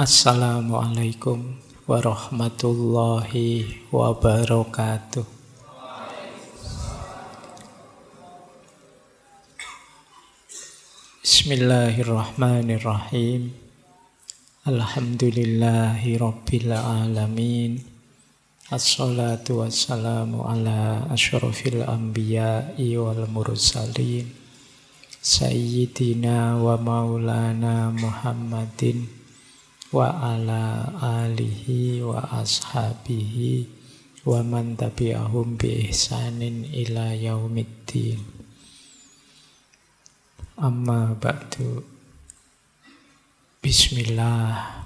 Assalamualaikum warahmatullahi wabarakatuh. Bismillahirrahmanirrahim. Alhamdulillahi rabbil alamin. Assalatu wassalamu ala asyrafil anbiya'i wal mursalin. Sayyidina wa maulana Muhammadin wa ala alihi wa ashabihi wa man tabi'ahum bi ihsanin ila yaumiddin amma ba'du Bismillah,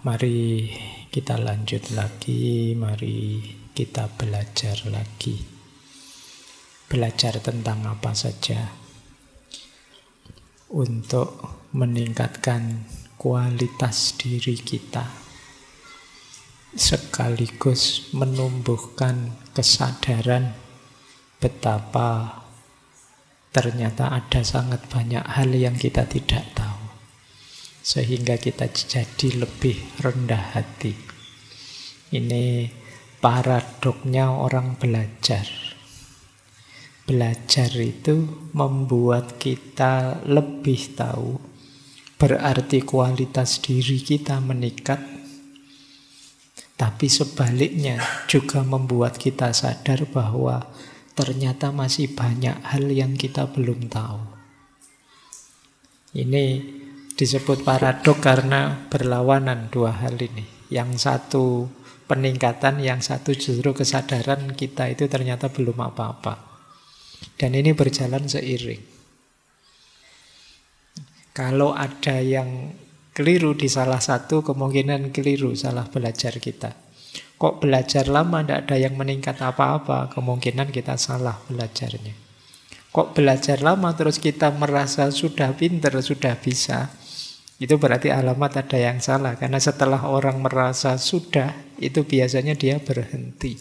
mari kita lanjut lagi, mari kita belajar lagi. Belajar tentang apa saja untuk meningkatkan kualitas diri kita sekaligus menumbuhkan kesadaran betapa ternyata ada sangat banyak hal yang kita tidak tahu sehingga kita jadi lebih rendah hati ini paradoknya orang belajar belajar itu membuat kita lebih tahu Berarti kualitas diri kita meningkat, tapi sebaliknya juga membuat kita sadar bahwa ternyata masih banyak hal yang kita belum tahu. Ini disebut paradok karena berlawanan dua hal ini. Yang satu peningkatan, yang satu justru kesadaran kita itu ternyata belum apa-apa. Dan ini berjalan seiring. Kalau ada yang keliru di salah satu, kemungkinan keliru salah belajar kita. Kok belajar lama tidak ada yang meningkat apa-apa, kemungkinan kita salah belajarnya. Kok belajar lama terus kita merasa sudah pinter, sudah bisa, itu berarti alamat ada yang salah. Karena setelah orang merasa sudah, itu biasanya dia berhenti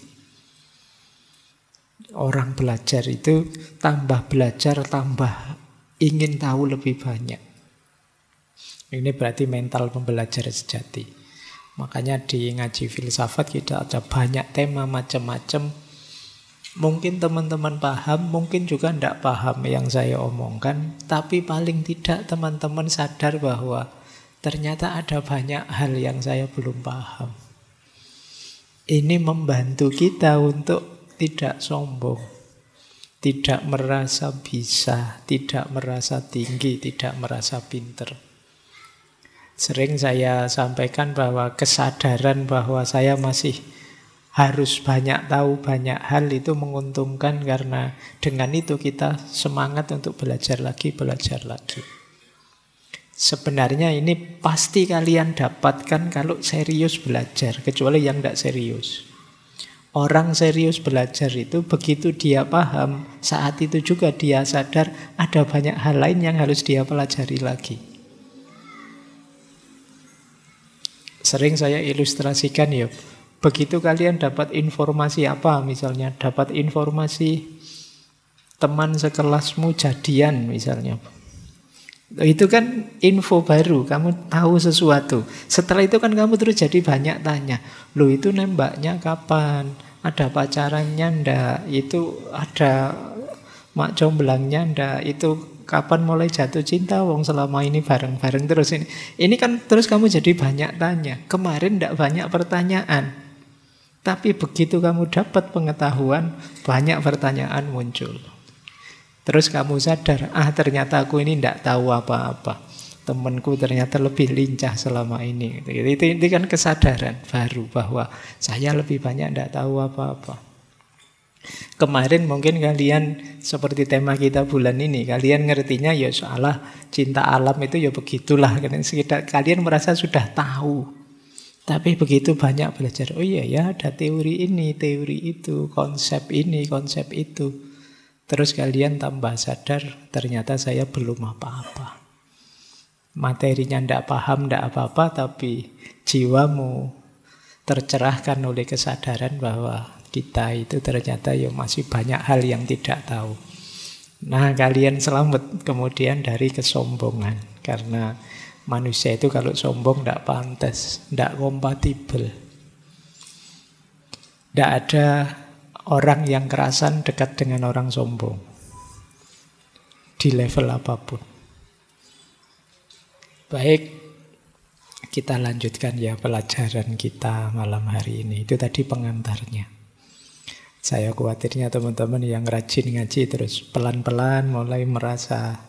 orang belajar itu tambah belajar tambah ingin tahu lebih banyak ini berarti mental pembelajar sejati. Makanya di ngaji filsafat kita ada banyak tema macam-macam. Mungkin teman-teman paham, mungkin juga tidak paham yang saya omongkan. Tapi paling tidak teman-teman sadar bahwa ternyata ada banyak hal yang saya belum paham. Ini membantu kita untuk tidak sombong, tidak merasa bisa, tidak merasa tinggi, tidak merasa pinter. Sering saya sampaikan bahwa kesadaran bahwa saya masih harus banyak tahu banyak hal itu menguntungkan karena dengan itu kita semangat untuk belajar lagi, belajar lagi. Sebenarnya ini pasti kalian dapatkan kalau serius belajar, kecuali yang tidak serius. Orang serius belajar itu begitu dia paham, saat itu juga dia sadar ada banyak hal lain yang harus dia pelajari lagi. sering saya ilustrasikan ya. Begitu kalian dapat informasi apa misalnya, dapat informasi teman sekelasmu jadian misalnya. Itu kan info baru, kamu tahu sesuatu. Setelah itu kan kamu terus jadi banyak tanya. Lo itu nembaknya kapan? Ada pacarannya ndak? Itu ada mak jomblangnya ndak? Itu kapan mulai jatuh cinta wong selama ini bareng-bareng terus ini. Ini kan terus kamu jadi banyak tanya. Kemarin tidak banyak pertanyaan. Tapi begitu kamu dapat pengetahuan, banyak pertanyaan muncul. Terus kamu sadar, ah ternyata aku ini tidak tahu apa-apa. Temanku ternyata lebih lincah selama ini. Itu, itu, itu kan kesadaran baru bahwa saya lebih banyak tidak tahu apa-apa. Kemarin mungkin kalian seperti tema kita bulan ini, kalian ngertinya ya soal cinta alam itu ya begitulah. Sekitar kalian merasa sudah tahu. Tapi begitu banyak belajar, oh iya ya ada teori ini, teori itu, konsep ini, konsep itu. Terus kalian tambah sadar, ternyata saya belum apa-apa. Materinya ndak paham, ndak apa-apa, tapi jiwamu tercerahkan oleh kesadaran bahwa kita itu ternyata ya masih banyak hal yang tidak tahu. Nah, kalian selamat kemudian dari kesombongan karena manusia itu kalau sombong tidak pantas, tidak kompatibel. Tidak ada orang yang kerasan dekat dengan orang sombong di level apapun. Baik, kita lanjutkan ya pelajaran kita malam hari ini. Itu tadi pengantarnya. Saya khawatirnya teman-teman yang rajin ngaji terus pelan-pelan mulai merasa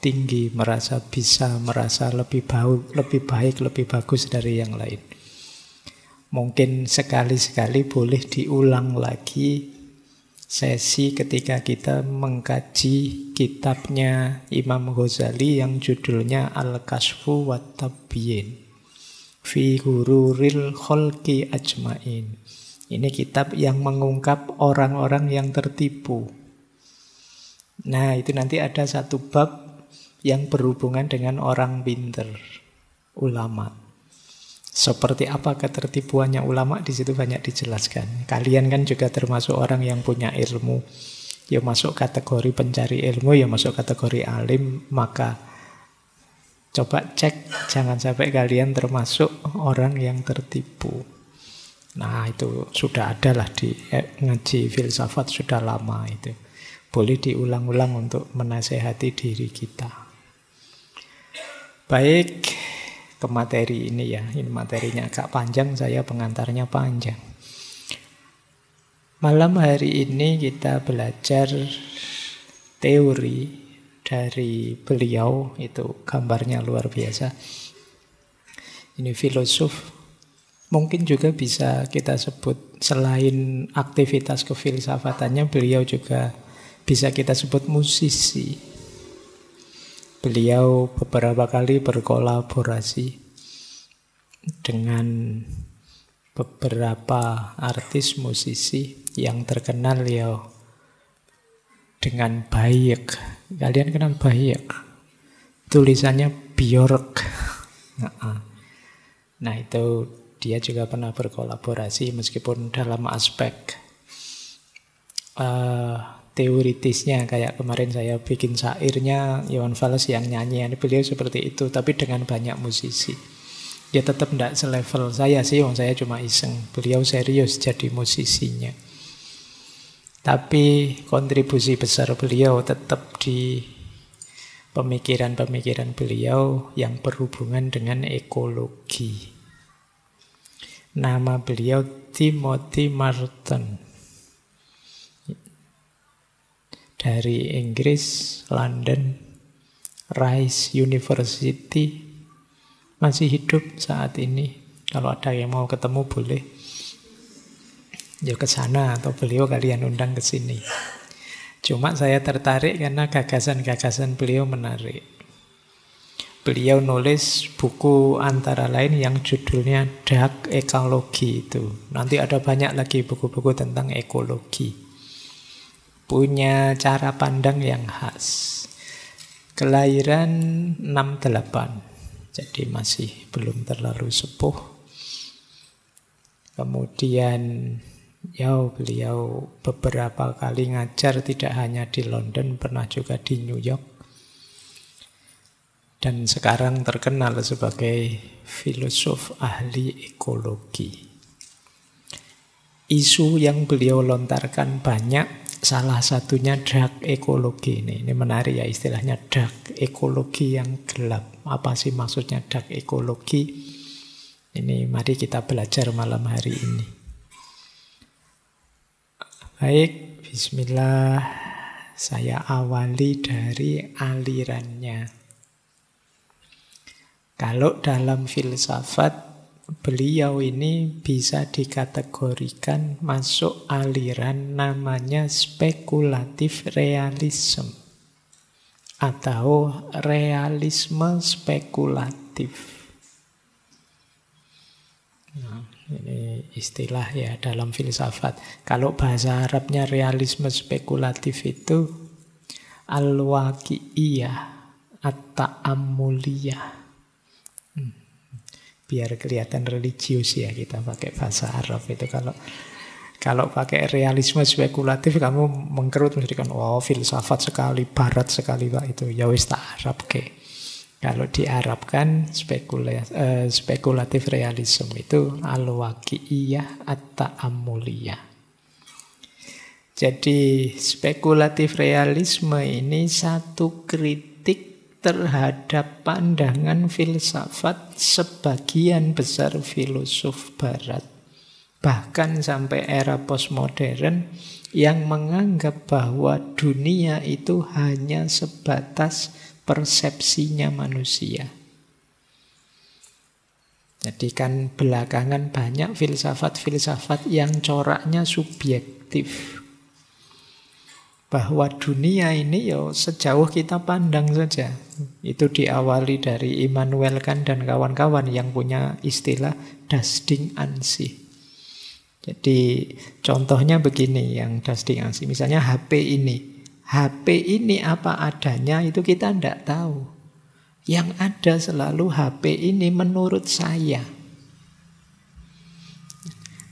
tinggi, merasa bisa, merasa lebih baik, lebih baik, lebih bagus dari yang lain. Mungkin sekali-sekali boleh diulang lagi sesi ketika kita mengkaji kitabnya Imam Ghazali yang judulnya Al-Kasfu wa Tabiyin. fi Hururil Kholki Ajmain. Ini kitab yang mengungkap orang-orang yang tertipu. Nah, itu nanti ada satu bab yang berhubungan dengan orang pinter, ulama. Seperti apa ketertipuannya ulama di situ banyak dijelaskan. Kalian kan juga termasuk orang yang punya ilmu. Ya masuk kategori pencari ilmu, ya masuk kategori alim, maka coba cek jangan sampai kalian termasuk orang yang tertipu. Nah itu sudah ada lah di eh, ngaji filsafat sudah lama itu. Boleh diulang-ulang untuk menasehati diri kita. Baik, ke materi ini ya. Ini materinya agak panjang, saya pengantarnya panjang. Malam hari ini kita belajar teori dari beliau, itu gambarnya luar biasa. Ini filosof Mungkin juga bisa kita sebut selain aktivitas kefilsafatannya beliau juga bisa kita sebut musisi. Beliau beberapa kali berkolaborasi dengan beberapa artis musisi yang terkenal ya dengan baik Kalian kenal baik Tulisannya Bjork. Nah, itu dia juga pernah berkolaborasi meskipun dalam aspek uh, teoritisnya kayak kemarin saya bikin sairnya Iwan Fals yang nyanyi beliau seperti itu tapi dengan banyak musisi dia tetap tidak selevel saya sih wong saya cuma iseng beliau serius jadi musisinya tapi kontribusi besar beliau tetap di pemikiran-pemikiran beliau yang berhubungan dengan ekologi Nama beliau Timothy Martin. Dari Inggris, London, Rice University. Masih hidup saat ini. Kalau ada yang mau ketemu boleh. Ya ke sana atau beliau kalian undang ke sini. Cuma saya tertarik karena gagasan-gagasan beliau menarik beliau nulis buku antara lain yang judulnya Dark Ekologi itu. Nanti ada banyak lagi buku-buku tentang ekologi. Punya cara pandang yang khas. Kelahiran 68. Jadi masih belum terlalu sepuh. Kemudian ya beliau beberapa kali ngajar tidak hanya di London, pernah juga di New York dan sekarang terkenal sebagai filosof ahli ekologi. Isu yang beliau lontarkan banyak, salah satunya dark ekologi ini. Ini menarik ya istilahnya dark ekologi yang gelap. Apa sih maksudnya dark ekologi? Ini mari kita belajar malam hari ini. Baik, bismillah. Saya awali dari alirannya. Kalau dalam filsafat beliau ini bisa dikategorikan masuk aliran namanya spekulatif realism atau realisme spekulatif. Nah, ini istilah ya dalam filsafat. Kalau bahasa Arabnya realisme spekulatif itu al-waqi'iyah at-ta'ammuliyah biar kelihatan religius ya kita pakai bahasa Arab itu kalau kalau pakai realisme spekulatif kamu mengkerut menjadikan wow filsafat sekali barat sekali pak itu ya wis tak Arab ke kalau diarabkan spekula, uh, spekulatif realisme itu al-waqi'iyah at-ta'amuliyah jadi spekulatif realisme ini satu kritik terhadap pandangan filsafat sebagian besar filosof barat. Bahkan sampai era postmodern yang menganggap bahwa dunia itu hanya sebatas persepsinya manusia. Jadi kan belakangan banyak filsafat-filsafat yang coraknya subjektif, bahwa dunia ini yo ya sejauh kita pandang saja. Itu diawali dari Immanuel kan dan kawan-kawan yang punya istilah dusting ansi Jadi contohnya begini yang dusting ansi Misalnya HP ini. HP ini apa adanya itu kita tidak tahu. Yang ada selalu HP ini menurut saya.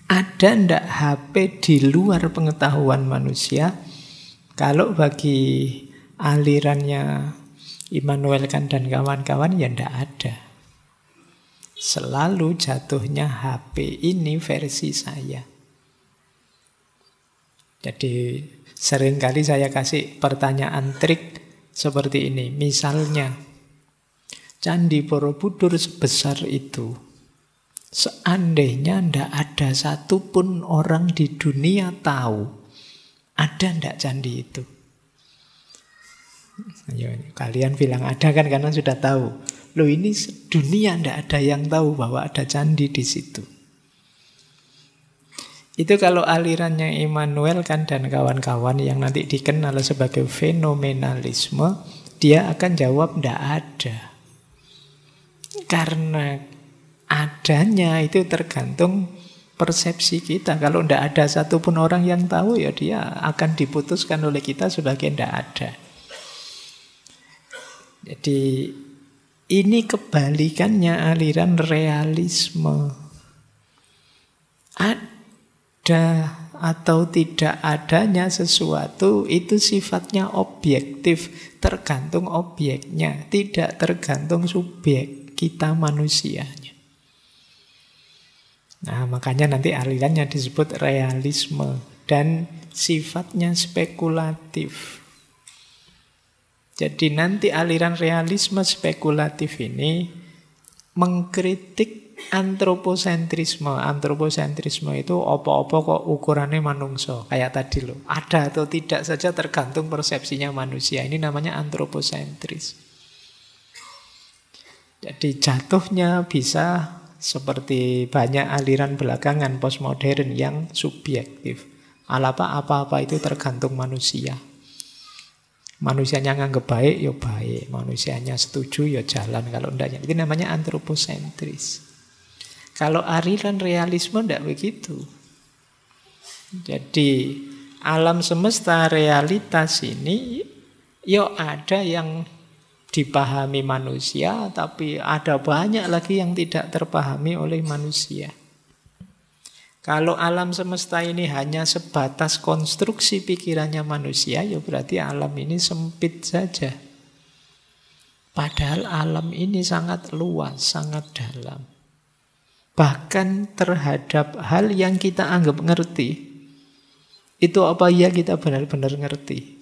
Ada ndak HP di luar pengetahuan manusia? Kalau bagi alirannya Immanuel Kant dan kawan-kawan ya ndak ada. Selalu jatuhnya HP ini versi saya. Jadi seringkali saya kasih pertanyaan trik seperti ini. Misalnya, Candi Borobudur sebesar itu, seandainya ndak ada satupun orang di dunia tahu ada ndak candi itu? kalian bilang ada kan karena sudah tahu. Loh ini dunia ndak ada yang tahu bahwa ada candi di situ. Itu kalau alirannya Immanuel kan dan kawan-kawan yang nanti dikenal sebagai fenomenalisme, dia akan jawab ndak ada. Karena adanya itu tergantung persepsi kita. Kalau tidak ada satupun orang yang tahu ya dia akan diputuskan oleh kita sebagai tidak ada. Jadi ini kebalikannya aliran realisme. Ada atau tidak adanya sesuatu itu sifatnya objektif, tergantung objeknya, tidak tergantung subjek kita manusia Nah, makanya nanti alirannya disebut realisme dan sifatnya spekulatif. Jadi nanti aliran realisme spekulatif ini mengkritik antroposentrisme. Antroposentrisme itu opo-opo kok ukurannya manungso. Kayak tadi loh, ada atau tidak saja tergantung persepsinya manusia. Ini namanya antroposentris. Jadi jatuhnya bisa seperti banyak aliran belakangan postmodern yang subjektif. Alapa apa-apa itu tergantung manusia. Manusianya nganggep baik, ya baik. Manusianya setuju, yo ya jalan. Kalau enggaknya, itu namanya antroposentris. Kalau aliran realisme tidak begitu. Jadi alam semesta realitas ini, yo ya ada yang dipahami manusia, tapi ada banyak lagi yang tidak terpahami oleh manusia. Kalau alam semesta ini hanya sebatas konstruksi pikirannya manusia, ya berarti alam ini sempit saja. Padahal alam ini sangat luas, sangat dalam. Bahkan terhadap hal yang kita anggap ngerti, itu apa ya kita benar-benar ngerti.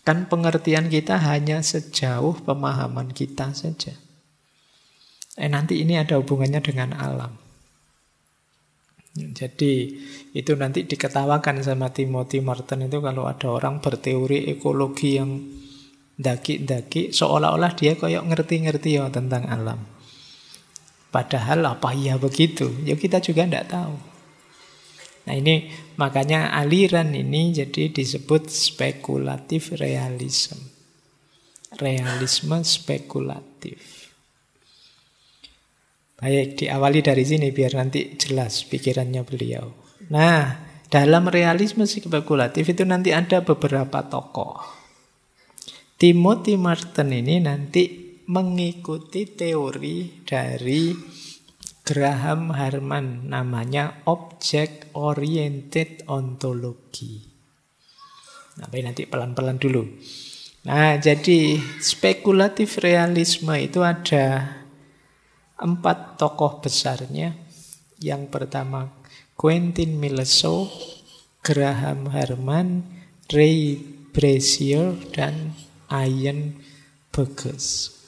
Kan pengertian kita hanya sejauh pemahaman kita saja. Eh nanti ini ada hubungannya dengan alam. Jadi itu nanti diketawakan sama Timothy Martin itu kalau ada orang berteori ekologi yang daki-daki seolah-olah dia kayak ngerti-ngerti ya tentang alam. Padahal apa iya begitu? Ya kita juga tidak tahu. Nah ini makanya aliran ini jadi disebut spekulatif realisme Realisme spekulatif. Baik, diawali dari sini biar nanti jelas pikirannya beliau. Nah, dalam realisme spekulatif itu nanti ada beberapa tokoh. Timothy Martin ini nanti mengikuti teori dari Graham Harman namanya Object Oriented Ontology. Nah, tapi nanti pelan-pelan dulu. Nah, jadi spekulatif realisme itu ada empat tokoh besarnya. Yang pertama Quentin Milesow, Graham Harman, Ray Brazier, dan Ian Burgess.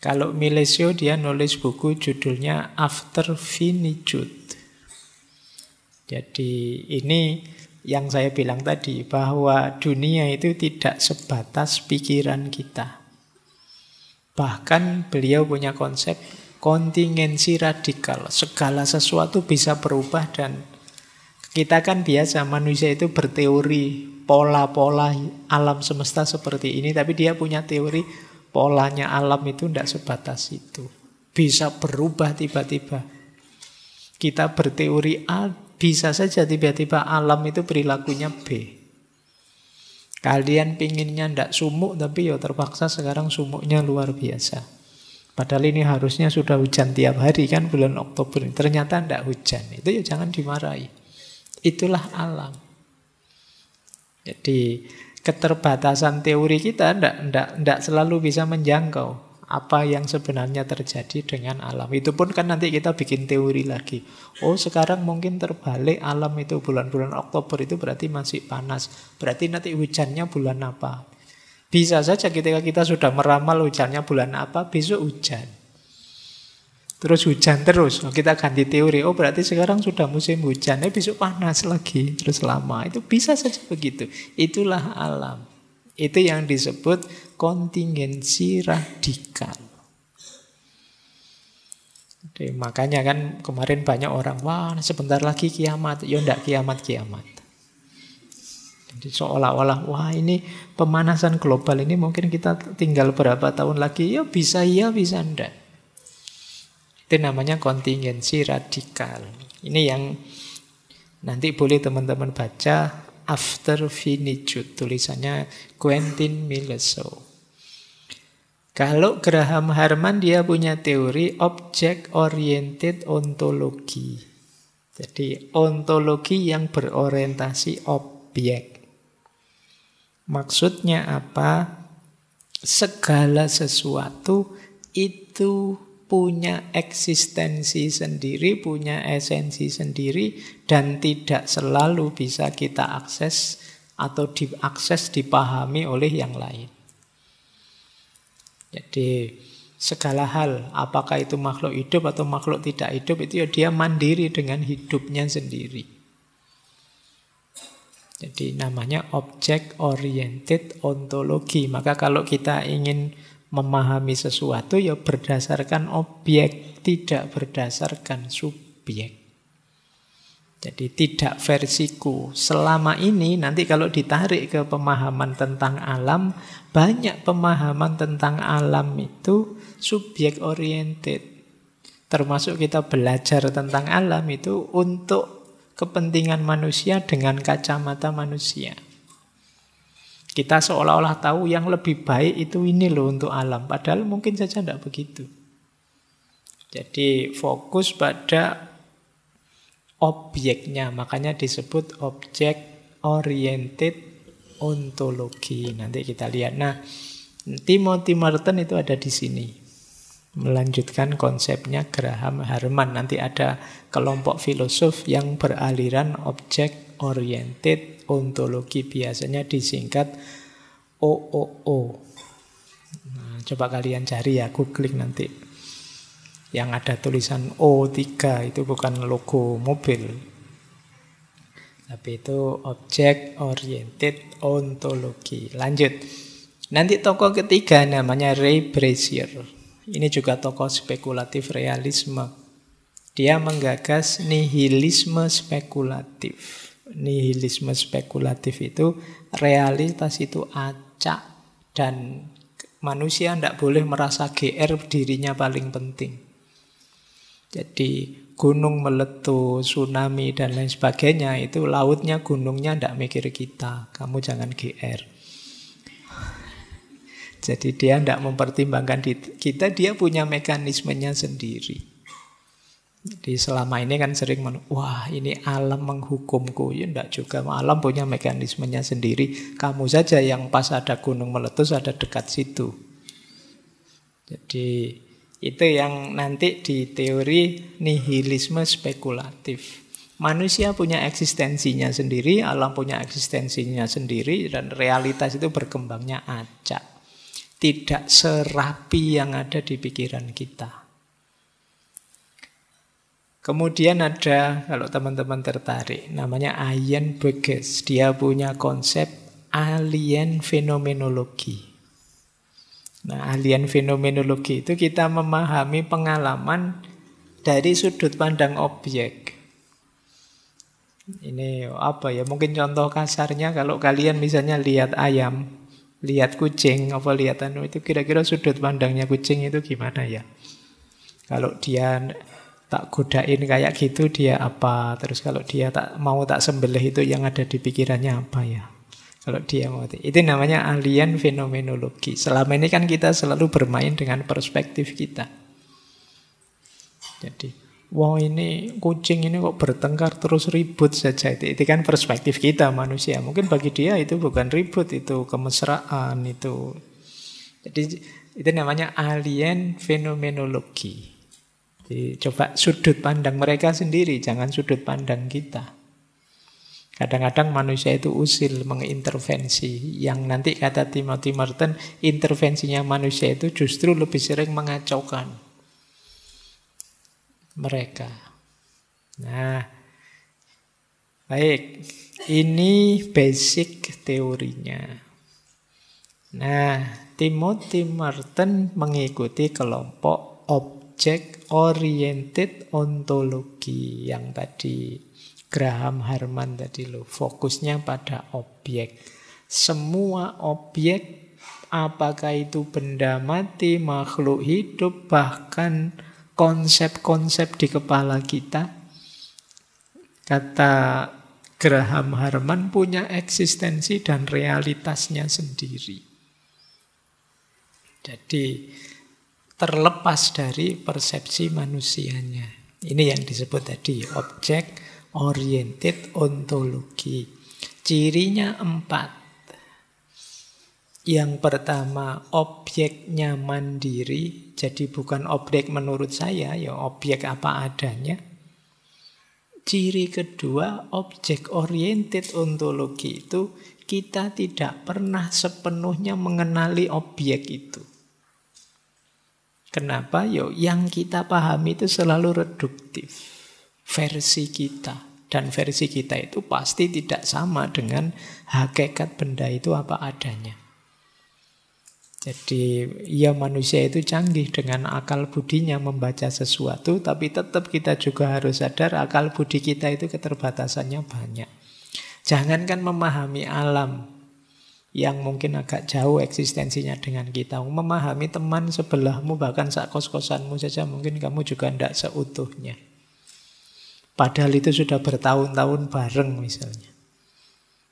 Kalau Milesio dia nulis buku judulnya After Finitude. Jadi ini yang saya bilang tadi bahwa dunia itu tidak sebatas pikiran kita. Bahkan beliau punya konsep kontingensi radikal. Segala sesuatu bisa berubah dan kita kan biasa manusia itu berteori pola-pola alam semesta seperti ini tapi dia punya teori Polanya alam itu tidak sebatas itu. Bisa berubah tiba-tiba. Kita berteori A, bisa saja tiba-tiba alam itu perilakunya B. Kalian pinginnya tidak sumuk, tapi ya terpaksa sekarang sumuknya luar biasa. Padahal ini harusnya sudah hujan tiap hari kan bulan Oktober. Ternyata tidak hujan. Itu ya jangan dimarahi. Itulah alam. Jadi keterbatasan teori kita tidak selalu bisa menjangkau apa yang sebenarnya terjadi dengan alam. Itu pun kan nanti kita bikin teori lagi. Oh sekarang mungkin terbalik alam itu bulan-bulan Oktober itu berarti masih panas. Berarti nanti hujannya bulan apa? Bisa saja ketika kita sudah meramal hujannya bulan apa, besok hujan. Terus hujan terus, oh, kita ganti teori. Oh berarti sekarang sudah musim hujan, eh, besok panas lagi, terus lama. Itu bisa saja begitu. Itulah alam. Itu yang disebut kontingensi radikal. Jadi, makanya kan kemarin banyak orang, wah sebentar lagi kiamat. Ya enggak kiamat-kiamat. Jadi seolah-olah, wah ini pemanasan global ini mungkin kita tinggal berapa tahun lagi. Ya bisa ya bisa ndak. Itu namanya kontingensi radikal. Ini yang nanti boleh teman-teman baca After Finitude, tulisannya Quentin Milleso. Kalau Graham Harman dia punya teori object oriented ontologi. Jadi ontologi yang berorientasi objek. Maksudnya apa? Segala sesuatu itu punya eksistensi sendiri, punya esensi sendiri, dan tidak selalu bisa kita akses atau diakses dipahami oleh yang lain. Jadi segala hal, apakah itu makhluk hidup atau makhluk tidak hidup, itu ya dia mandiri dengan hidupnya sendiri. Jadi namanya object oriented ontologi. Maka kalau kita ingin memahami sesuatu ya berdasarkan objek, tidak berdasarkan subjek. Jadi tidak versiku. Selama ini nanti kalau ditarik ke pemahaman tentang alam, banyak pemahaman tentang alam itu subjek oriented. Termasuk kita belajar tentang alam itu untuk kepentingan manusia dengan kacamata manusia. Kita seolah-olah tahu yang lebih baik itu ini loh untuk alam. Padahal mungkin saja tidak begitu. Jadi fokus pada objeknya. Makanya disebut objek oriented ontologi. Nanti kita lihat. Nah, Timothy Merton itu ada di sini. Melanjutkan konsepnya Graham Harman. Nanti ada kelompok filosof yang beraliran objek oriented ontologi biasanya disingkat OOO. Nah, coba kalian cari ya, klik nanti. Yang ada tulisan O3 itu bukan logo mobil. Tapi itu object oriented ontologi. Lanjut. Nanti toko ketiga namanya Ray Brazier. Ini juga tokoh spekulatif realisme. Dia menggagas nihilisme spekulatif nihilisme spekulatif itu realitas itu acak dan manusia tidak boleh merasa GR dirinya paling penting. Jadi gunung meletus, tsunami dan lain sebagainya itu lautnya gunungnya tidak mikir kita. Kamu jangan GR. Jadi dia tidak mempertimbangkan kita, dia punya mekanismenya sendiri di selama ini kan sering men wah ini alam menghukumku. Ya enggak juga, alam punya mekanismenya sendiri. Kamu saja yang pas ada gunung meletus ada dekat situ. Jadi itu yang nanti di teori nihilisme spekulatif. Manusia punya eksistensinya sendiri, alam punya eksistensinya sendiri, dan realitas itu berkembangnya acak. Tidak serapi yang ada di pikiran kita. Kemudian ada kalau teman-teman tertarik namanya Ian Burgess. Dia punya konsep alien fenomenologi. Nah, alien fenomenologi itu kita memahami pengalaman dari sudut pandang objek. Ini apa ya? Mungkin contoh kasarnya kalau kalian misalnya lihat ayam, lihat kucing, apa lihat anu itu kira-kira sudut pandangnya kucing itu gimana ya? Kalau dia tak godain kayak gitu dia apa terus kalau dia tak mau tak sembelih itu yang ada di pikirannya apa ya kalau dia mau itu namanya alien fenomenologi selama ini kan kita selalu bermain dengan perspektif kita jadi wow, ini kucing ini kok bertengkar terus ribut saja itu, itu kan perspektif kita manusia mungkin bagi dia itu bukan ribut itu kemesraan itu jadi itu namanya alien fenomenologi jadi coba sudut pandang mereka sendiri, jangan sudut pandang kita. Kadang-kadang manusia itu usil mengintervensi yang nanti kata Timothy Merton intervensinya manusia itu justru lebih sering mengacaukan mereka. Nah, baik. Ini basic teorinya. Nah, Timothy Merton mengikuti kelompok objek oriented ontologi yang tadi Graham Harman tadi lo fokusnya pada objek. Semua objek apakah itu benda mati, makhluk hidup, bahkan konsep-konsep di kepala kita. Kata Graham Harman punya eksistensi dan realitasnya sendiri. Jadi terlepas dari persepsi manusianya. Ini yang disebut tadi objek oriented ontologi. Cirinya empat. Yang pertama, objeknya mandiri, jadi bukan objek menurut saya, ya objek apa adanya. Ciri kedua, objek oriented ontologi itu kita tidak pernah sepenuhnya mengenali objek itu. Kenapa? Yo, yang kita pahami itu selalu reduktif. Versi kita. Dan versi kita itu pasti tidak sama dengan hakikat benda itu apa adanya. Jadi ya manusia itu canggih dengan akal budinya membaca sesuatu tapi tetap kita juga harus sadar akal budi kita itu keterbatasannya banyak. Jangankan memahami alam, yang mungkin agak jauh eksistensinya dengan kita. Memahami teman sebelahmu bahkan saat kos-kosanmu saja mungkin kamu juga tidak seutuhnya. Padahal itu sudah bertahun-tahun bareng misalnya.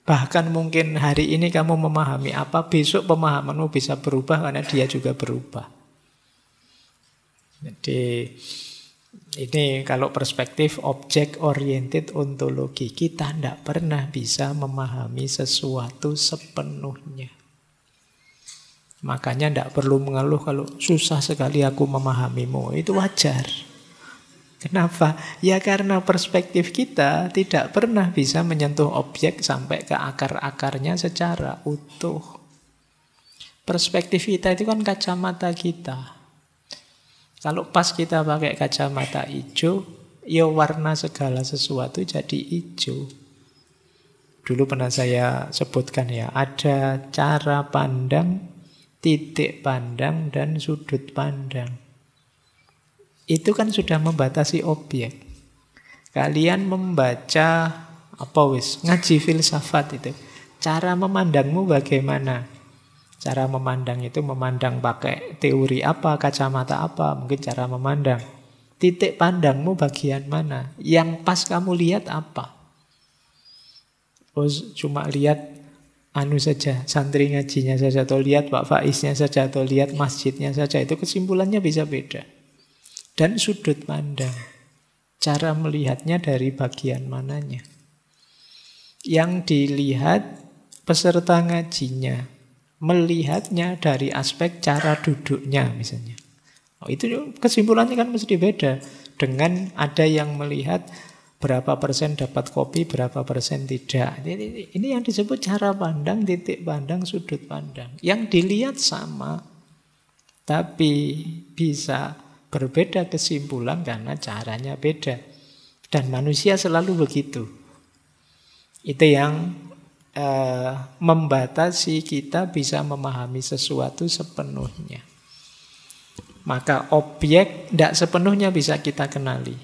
Bahkan mungkin hari ini kamu memahami apa, besok pemahamanmu bisa berubah karena dia juga berubah. Jadi ini kalau perspektif objek oriented ontologi kita tidak pernah bisa memahami sesuatu sepenuhnya. Makanya tidak perlu mengeluh kalau susah sekali aku memahamimu. Itu wajar. Kenapa? Ya karena perspektif kita tidak pernah bisa menyentuh objek sampai ke akar-akarnya secara utuh. Perspektif kita itu kan kacamata kita. Kalau pas kita pakai kacamata hijau, ya warna segala sesuatu jadi hijau. Dulu pernah saya sebutkan ya, ada cara pandang, titik pandang, dan sudut pandang. Itu kan sudah membatasi objek. Kalian membaca apa wis ngaji filsafat itu. Cara memandangmu bagaimana? Cara memandang itu memandang pakai teori apa, kacamata apa, mungkin cara memandang. Titik pandangmu bagian mana? Yang pas kamu lihat apa? Oh, cuma lihat anu saja, santri ngajinya saja, atau lihat Pak Faiznya saja, atau lihat masjidnya saja. Itu kesimpulannya bisa beda. Dan sudut pandang. Cara melihatnya dari bagian mananya. Yang dilihat peserta ngajinya, melihatnya dari aspek cara duduknya misalnya. Oh, itu kesimpulannya kan mesti beda dengan ada yang melihat berapa persen dapat kopi, berapa persen tidak. Ini, ini yang disebut cara pandang, titik pandang, sudut pandang. Yang dilihat sama, tapi bisa berbeda kesimpulan karena caranya beda. Dan manusia selalu begitu. Itu yang Eh, membatasi kita bisa memahami sesuatu sepenuhnya. Maka objek tidak sepenuhnya bisa kita kenali.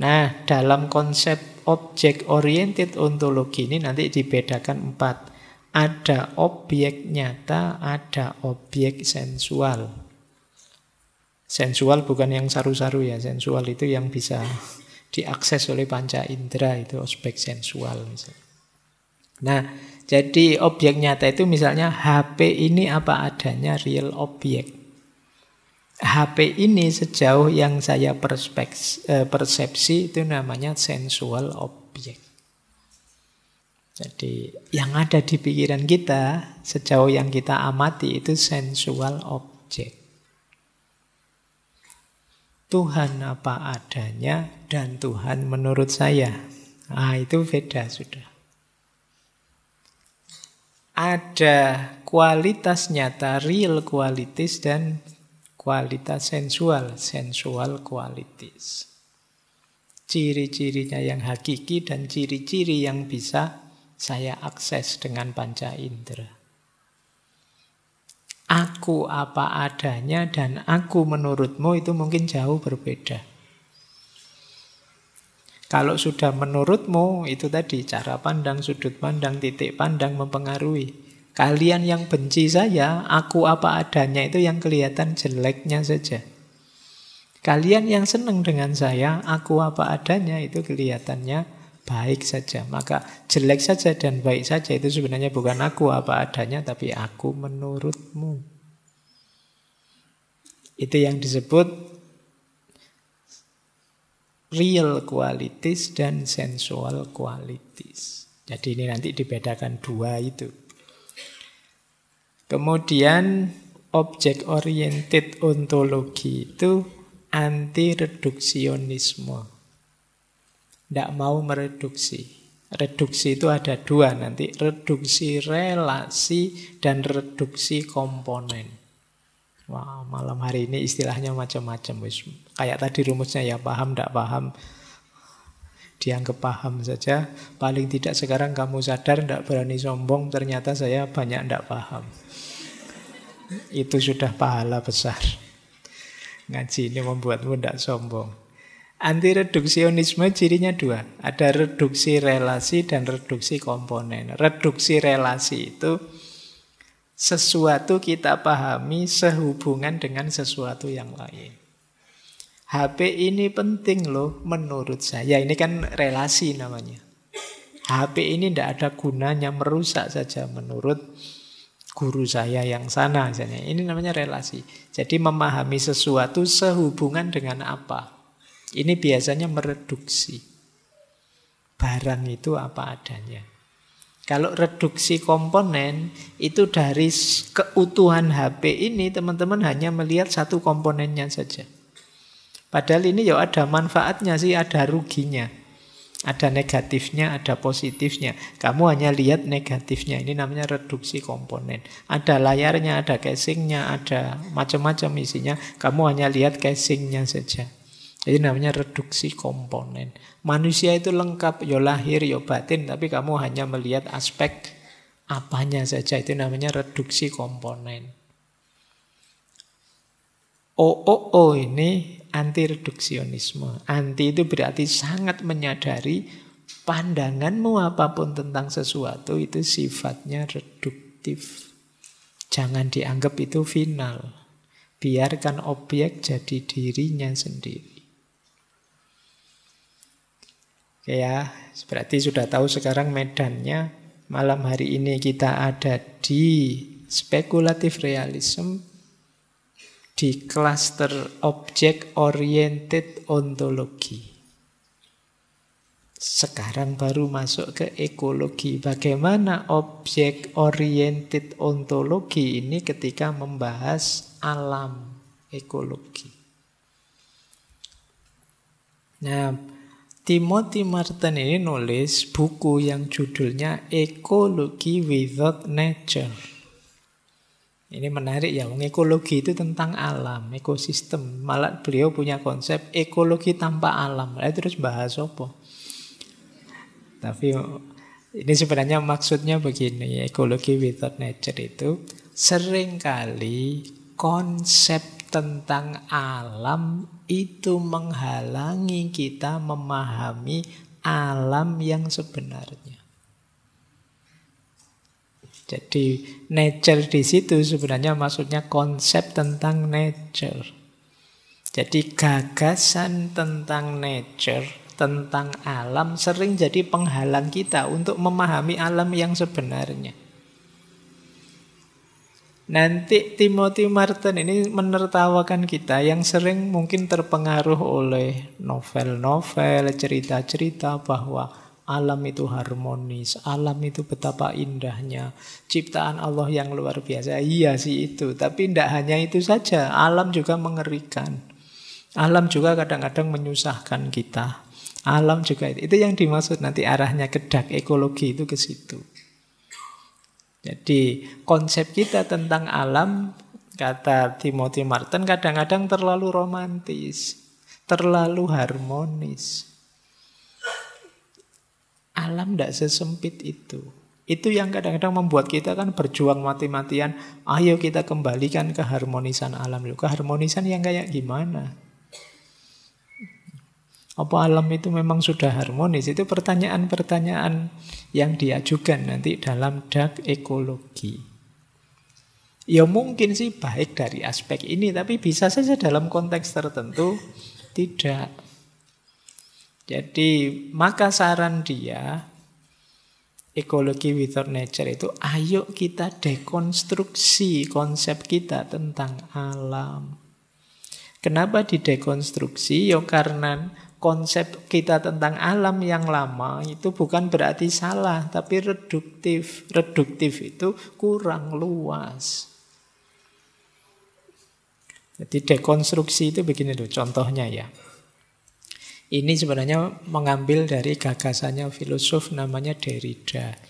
Nah, dalam konsep objek oriented ontologi ini nanti dibedakan empat. Ada objek nyata, ada objek sensual. Sensual bukan yang saru-saru ya, sensual itu yang bisa diakses oleh panca indera itu aspek sensual misalnya. Nah, jadi objek nyata itu misalnya HP ini apa adanya real objek. HP ini sejauh yang saya perspeks, eh, persepsi itu namanya sensual objek. Jadi yang ada di pikiran kita sejauh yang kita amati itu sensual objek. Tuhan apa adanya dan Tuhan menurut saya. Ah itu beda sudah ada kualitas nyata, real qualities, dan kualitas sensual, sensual qualities. Ciri-cirinya yang hakiki dan ciri-ciri yang bisa saya akses dengan panca indera. Aku apa adanya dan aku menurutmu itu mungkin jauh berbeda. Kalau sudah menurutmu, itu tadi cara pandang, sudut pandang, titik pandang mempengaruhi. Kalian yang benci saya, aku apa adanya itu yang kelihatan jeleknya saja. Kalian yang senang dengan saya, aku apa adanya itu kelihatannya baik saja. Maka jelek saja dan baik saja itu sebenarnya bukan aku apa adanya, tapi aku menurutmu. Itu yang disebut real qualities dan sensual qualities. Jadi ini nanti dibedakan dua itu. Kemudian objek oriented ontologi itu anti reduksionisme. Tidak mau mereduksi. Reduksi itu ada dua nanti, reduksi relasi dan reduksi komponen. Wah, malam hari ini istilahnya macam-macam. Kayak tadi rumusnya ya, paham, tidak paham. Dianggap paham saja. Paling tidak sekarang kamu sadar, tidak berani sombong, ternyata saya banyak tidak paham. Itu sudah pahala besar. Ngaji ini membuatmu tidak sombong. Anti reduksionisme cirinya dua. Ada reduksi relasi dan reduksi komponen. Reduksi relasi itu sesuatu kita pahami sehubungan dengan sesuatu yang lain. HP ini penting loh menurut saya. Ini kan relasi namanya. HP ini tidak ada gunanya merusak saja menurut guru saya yang sana misalnya. Ini namanya relasi. Jadi memahami sesuatu sehubungan dengan apa. Ini biasanya mereduksi. Barang itu apa adanya. Kalau reduksi komponen itu dari keutuhan HP ini teman-teman hanya melihat satu komponennya saja. Padahal ini ya ada manfaatnya sih, ada ruginya. Ada negatifnya, ada positifnya. Kamu hanya lihat negatifnya. Ini namanya reduksi komponen. Ada layarnya, ada casingnya, ada macam-macam isinya. Kamu hanya lihat casingnya saja. Jadi namanya reduksi komponen. Manusia itu lengkap, yo ya lahir, yo ya batin, tapi kamu hanya melihat aspek apanya saja. Itu namanya reduksi komponen. OOO ini anti reduksionisme. Anti itu berarti sangat menyadari pandanganmu apapun tentang sesuatu itu sifatnya reduktif. Jangan dianggap itu final. Biarkan objek jadi dirinya sendiri. Oke ya, berarti sudah tahu sekarang medannya malam hari ini kita ada di spekulatif realisme di cluster object oriented ontologi. Sekarang baru masuk ke ekologi. Bagaimana objek oriented ontologi ini ketika membahas alam ekologi. Nah, Timothy Martin ini nulis buku yang judulnya Ecology Without Nature. Ini menarik ya, ekologi itu tentang alam, ekosistem. Malah beliau punya konsep ekologi tanpa alam. Lalu terus bahas apa? Tapi ini sebenarnya maksudnya begini, ekologi without nature itu seringkali konsep tentang alam itu menghalangi kita memahami alam yang sebenarnya. Jadi nature di situ sebenarnya maksudnya konsep tentang nature. Jadi gagasan tentang nature, tentang alam sering jadi penghalang kita untuk memahami alam yang sebenarnya. Nanti Timothy Martin ini menertawakan kita yang sering mungkin terpengaruh oleh novel-novel, cerita-cerita bahwa Alam itu harmonis, alam itu betapa indahnya. Ciptaan Allah yang luar biasa, iya sih itu. Tapi tidak hanya itu saja, alam juga mengerikan. Alam juga kadang-kadang menyusahkan kita. Alam juga itu. Itu yang dimaksud nanti arahnya kedak ekologi itu ke situ. Jadi konsep kita tentang alam kata Timothy Martin kadang-kadang terlalu romantis, terlalu harmonis. Alam tidak sesempit itu. Itu yang kadang-kadang membuat kita kan berjuang mati-matian. Ayo kita kembalikan ke harmonisan alam Ke harmonisan yang kayak gimana? Apa alam itu memang sudah harmonis? Itu pertanyaan-pertanyaan yang diajukan nanti dalam dak ekologi. Ya mungkin sih baik dari aspek ini, tapi bisa saja dalam konteks tertentu tidak. Jadi maka saran dia ekologi without nature itu ayo kita dekonstruksi konsep kita tentang alam. Kenapa didekonstruksi? Yo ya karena konsep kita tentang alam yang lama itu bukan berarti salah, tapi reduktif. Reduktif itu kurang luas. Jadi dekonstruksi itu begini loh contohnya ya. Ini sebenarnya mengambil dari gagasannya filosof namanya Derrida.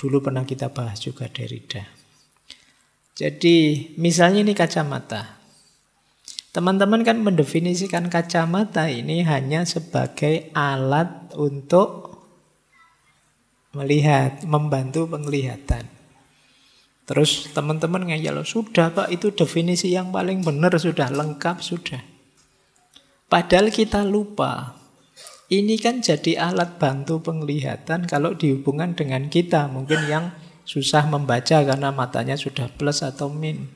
Dulu pernah kita bahas juga Derrida. Jadi misalnya ini kacamata. Teman-teman kan mendefinisikan kacamata ini hanya sebagai alat untuk melihat, membantu penglihatan. Terus teman-teman ngeyel, sudah Pak itu definisi yang paling benar, sudah lengkap, sudah. Padahal kita lupa. Ini kan jadi alat bantu penglihatan kalau dihubungkan dengan kita. Mungkin yang susah membaca karena matanya sudah plus atau min.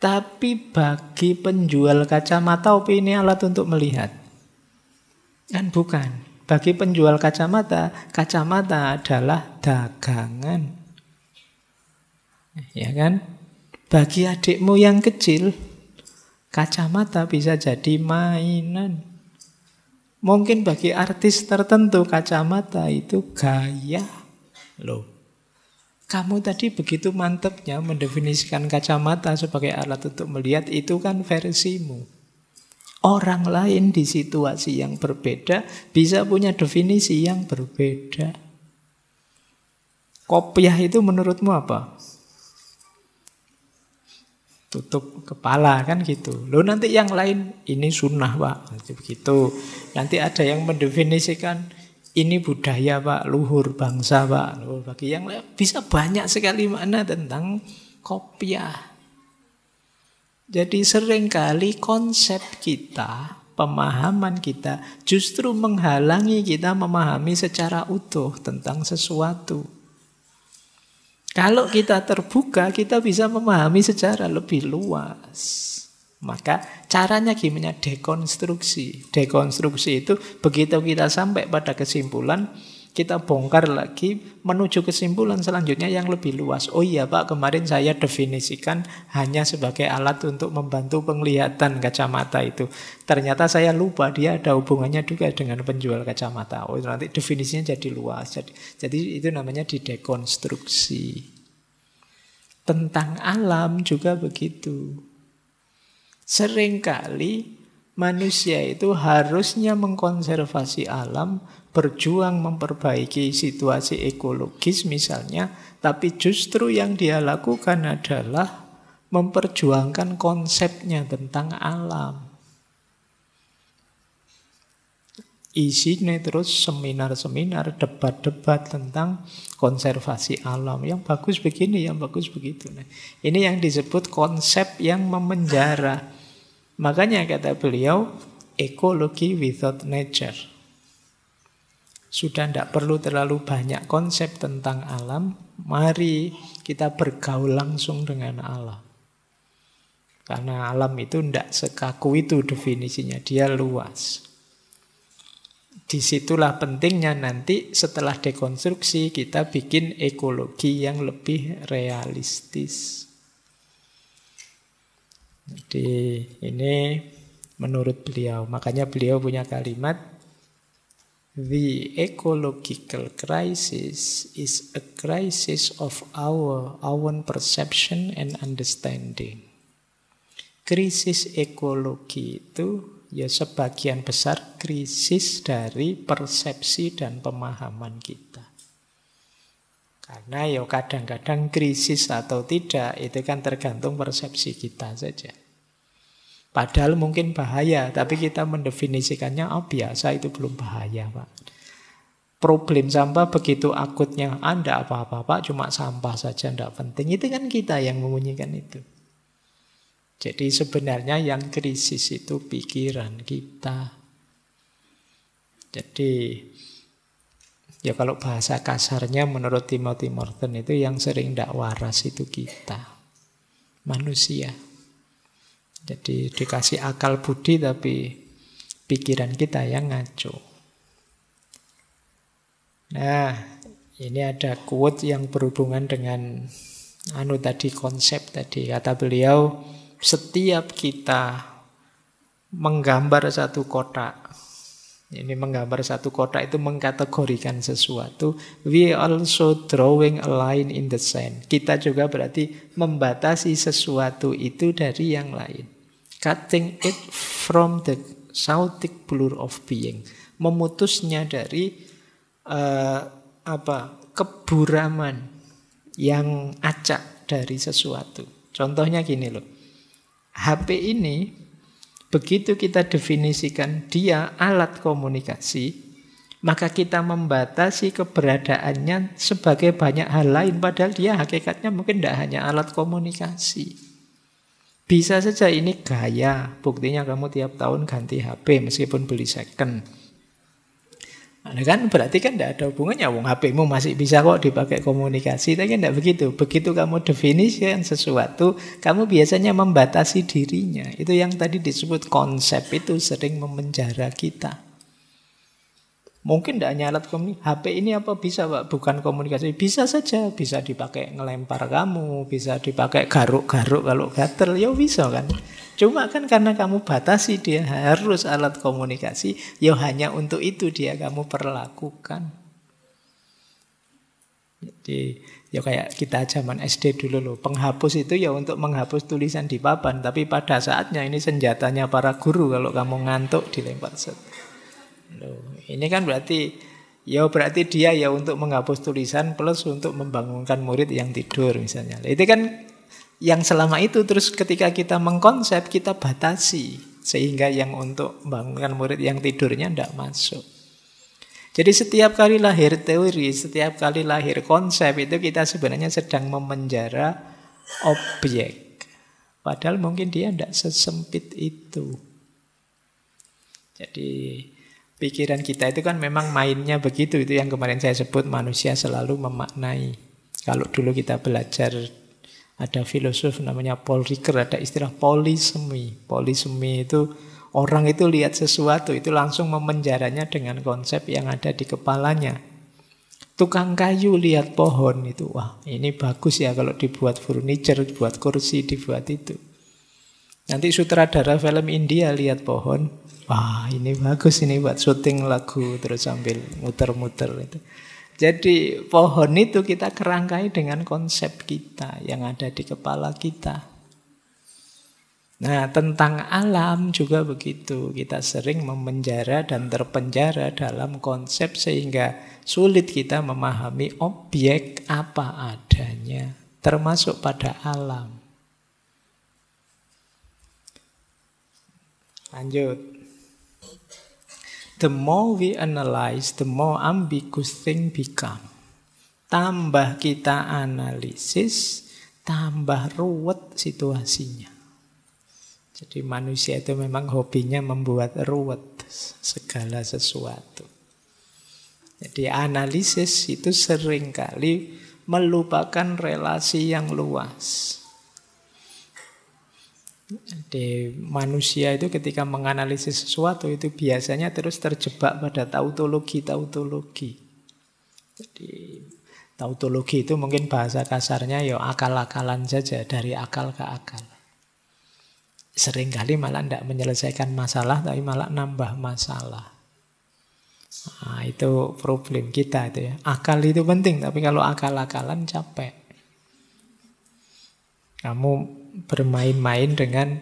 Tapi bagi penjual kacamata, OP ini alat untuk melihat. Kan bukan. Bagi penjual kacamata, kacamata adalah dagangan. Ya kan? Bagi adikmu yang kecil, Kacamata bisa jadi mainan. Mungkin bagi artis tertentu kacamata itu gaya. Loh, kamu tadi begitu mantepnya mendefinisikan kacamata sebagai alat untuk melihat itu kan versimu. Orang lain di situasi yang berbeda bisa punya definisi yang berbeda. Kopiah itu menurutmu apa? tutup kepala kan gitu. Lo nanti yang lain ini sunnah pak, begitu. Nanti ada yang mendefinisikan ini budaya pak, luhur bangsa pak, luhur bagi yang lain. Bisa banyak sekali mana tentang kopiah. Jadi seringkali konsep kita, pemahaman kita justru menghalangi kita memahami secara utuh tentang sesuatu. Kalau kita terbuka, kita bisa memahami secara lebih luas. Maka caranya gimana? Dekonstruksi. Dekonstruksi itu begitu kita sampai pada kesimpulan, kita bongkar lagi menuju kesimpulan selanjutnya yang lebih luas. Oh iya Pak, kemarin saya definisikan hanya sebagai alat untuk membantu penglihatan kacamata itu. Ternyata saya lupa dia ada hubungannya juga dengan penjual kacamata. Oh nanti definisinya jadi luas. Jadi, jadi itu namanya didekonstruksi. Tentang alam juga begitu. Seringkali manusia itu harusnya mengkonservasi alam berjuang memperbaiki situasi ekologis misalnya, tapi justru yang dia lakukan adalah memperjuangkan konsepnya tentang alam. Isinya terus seminar-seminar, debat-debat tentang konservasi alam. Yang bagus begini, yang bagus begitu. Nah, ini yang disebut konsep yang memenjara. Makanya kata beliau, ekologi without nature. Sudah tidak perlu terlalu banyak konsep tentang alam. Mari kita bergaul langsung dengan Allah. Karena alam itu tidak sekaku itu definisinya, dia luas. Disitulah pentingnya nanti setelah dekonstruksi kita bikin ekologi yang lebih realistis. Jadi ini menurut beliau, makanya beliau punya kalimat The ecological crisis is a crisis of our own perception and understanding. Krisis ekologi itu ya sebagian besar krisis dari persepsi dan pemahaman kita. Karena ya kadang-kadang krisis atau tidak itu kan tergantung persepsi kita saja. Padahal mungkin bahaya, tapi kita mendefinisikannya, oh biasa itu belum bahaya, Pak. Problem sampah begitu akutnya, Anda ah, apa-apa, Pak, cuma sampah saja, tidak penting. Itu kan kita yang membunyikan itu. Jadi sebenarnya yang krisis itu pikiran kita. Jadi ya kalau bahasa kasarnya menurut Timothy Morton itu yang sering tidak waras itu kita. Manusia. Jadi dikasih akal budi tapi pikiran kita yang ngaco. Nah, ini ada quote yang berhubungan dengan anu tadi konsep tadi kata beliau setiap kita menggambar satu kotak ini menggambar satu kotak itu mengkategorikan sesuatu we also drawing a line in the sand kita juga berarti membatasi sesuatu itu dari yang lain Cutting it from the Sautic blur of being. Memutusnya dari uh, apa keburaman yang acak dari sesuatu. Contohnya gini loh. HP ini begitu kita definisikan dia alat komunikasi, maka kita membatasi keberadaannya sebagai banyak hal lain padahal dia hakikatnya mungkin tidak hanya alat komunikasi. Bisa saja ini gaya, buktinya kamu tiap tahun ganti HP meskipun beli second. Nah, kan berarti kan tidak ada hubungannya, wong HPmu masih bisa kok dipakai komunikasi, tapi kan tidak begitu. Begitu kamu definisikan sesuatu, kamu biasanya membatasi dirinya. Itu yang tadi disebut konsep itu sering memenjara kita. Mungkin tidak hanya alat komunikasi. HP ini apa bisa, Pak? Bukan komunikasi. Bisa saja. Bisa dipakai ngelempar kamu. Bisa dipakai garuk-garuk kalau gatel. Ya bisa kan. Cuma kan karena kamu batasi dia harus alat komunikasi. Ya hanya untuk itu dia kamu perlakukan. Jadi ya kayak kita zaman SD dulu loh. Penghapus itu ya untuk menghapus tulisan di papan. Tapi pada saatnya ini senjatanya para guru kalau kamu ngantuk dilempar set. Loh, ini kan berarti ya berarti dia ya untuk menghapus tulisan plus untuk membangunkan murid yang tidur misalnya. Itu kan yang selama itu terus ketika kita mengkonsep kita batasi sehingga yang untuk membangunkan murid yang tidurnya tidak masuk. Jadi setiap kali lahir teori, setiap kali lahir konsep itu kita sebenarnya sedang memenjara objek. Padahal mungkin dia tidak sesempit itu. Jadi pikiran kita itu kan memang mainnya begitu itu yang kemarin saya sebut manusia selalu memaknai kalau dulu kita belajar ada filosof namanya Paul Ricoeur ada istilah polisemi polisemi itu orang itu lihat sesuatu itu langsung memenjaranya dengan konsep yang ada di kepalanya tukang kayu lihat pohon itu wah ini bagus ya kalau dibuat furniture buat kursi dibuat itu Nanti sutradara film India lihat pohon, wah ini bagus ini buat syuting lagu terus sambil muter-muter itu. Jadi pohon itu kita kerangkai dengan konsep kita yang ada di kepala kita. Nah tentang alam juga begitu Kita sering memenjara dan terpenjara dalam konsep Sehingga sulit kita memahami objek apa adanya Termasuk pada alam Lanjut. The more we analyze, the more ambiguous thing become. Tambah kita analisis, tambah ruwet situasinya. Jadi manusia itu memang hobinya membuat ruwet segala sesuatu. Jadi analisis itu seringkali melupakan relasi yang luas di manusia itu ketika menganalisis sesuatu itu biasanya terus terjebak pada tautologi-tautologi. Jadi tautologi itu mungkin bahasa kasarnya ya akal-akalan saja dari akal ke akal. Seringkali malah tidak menyelesaikan masalah tapi malah nambah masalah. Nah, itu problem kita itu ya. Akal itu penting tapi kalau akal-akalan capek. Kamu bermain-main dengan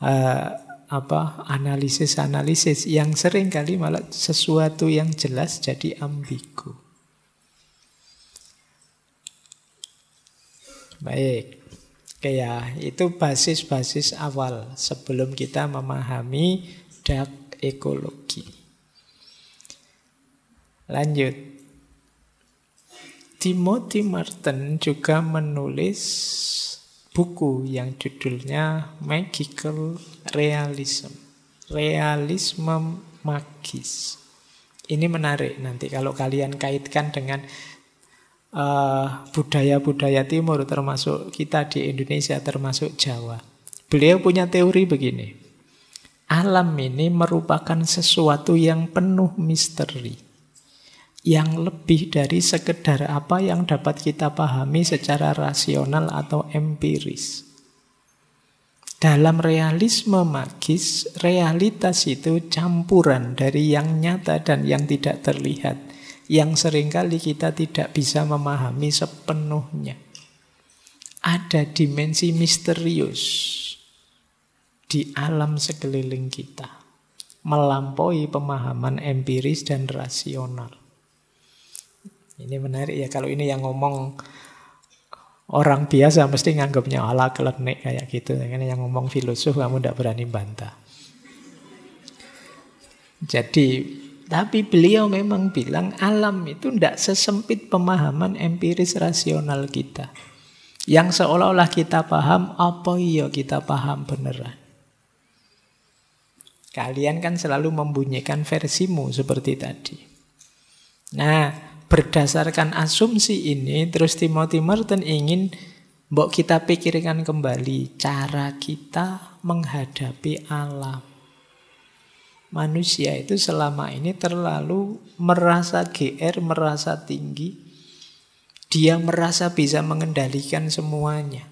uh, apa analisis-analisis yang sering kali malah sesuatu yang jelas jadi ambigu. Baik. Oke ya, itu basis-basis awal sebelum kita memahami dark ekologi. Lanjut. Timothy Martin juga menulis buku yang judulnya Magical Realism. Realisme magis. Ini menarik nanti kalau kalian kaitkan dengan eh, budaya-budaya uh, timur termasuk kita di Indonesia termasuk Jawa. Beliau punya teori begini. Alam ini merupakan sesuatu yang penuh misteri yang lebih dari sekedar apa yang dapat kita pahami secara rasional atau empiris. Dalam realisme magis, realitas itu campuran dari yang nyata dan yang tidak terlihat, yang seringkali kita tidak bisa memahami sepenuhnya. Ada dimensi misterius di alam sekeliling kita, melampaui pemahaman empiris dan rasional. Ini menarik ya kalau ini yang ngomong orang biasa mesti nganggapnya ala kelenik kayak gitu. Ini yang ngomong filosof kamu tidak berani bantah. Jadi tapi beliau memang bilang alam itu tidak sesempit pemahaman empiris rasional kita. Yang seolah-olah kita paham, apa iya kita paham beneran. Kalian kan selalu membunyikan versimu seperti tadi. Nah, berdasarkan asumsi ini terus Timothy Merton ingin mbok kita pikirkan kembali cara kita menghadapi alam Manusia itu selama ini terlalu merasa GR, merasa tinggi. Dia merasa bisa mengendalikan semuanya.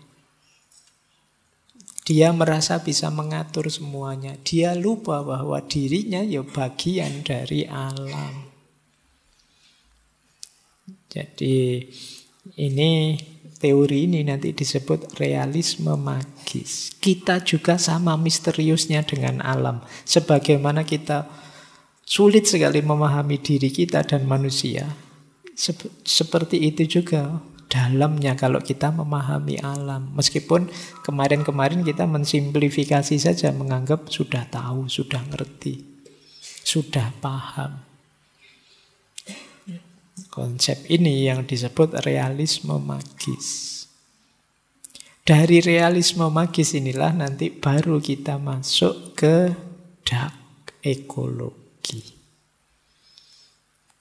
Dia merasa bisa mengatur semuanya. Dia lupa bahwa dirinya ya bagian dari alam. Jadi ini teori ini nanti disebut realisme magis. Kita juga sama misteriusnya dengan alam. Sebagaimana kita sulit sekali memahami diri kita dan manusia. Sep seperti itu juga dalamnya kalau kita memahami alam. Meskipun kemarin-kemarin kita mensimplifikasi saja menganggap sudah tahu, sudah ngerti, sudah paham. Konsep ini yang disebut realisme magis. Dari realisme magis inilah nanti baru kita masuk ke dark ekologi.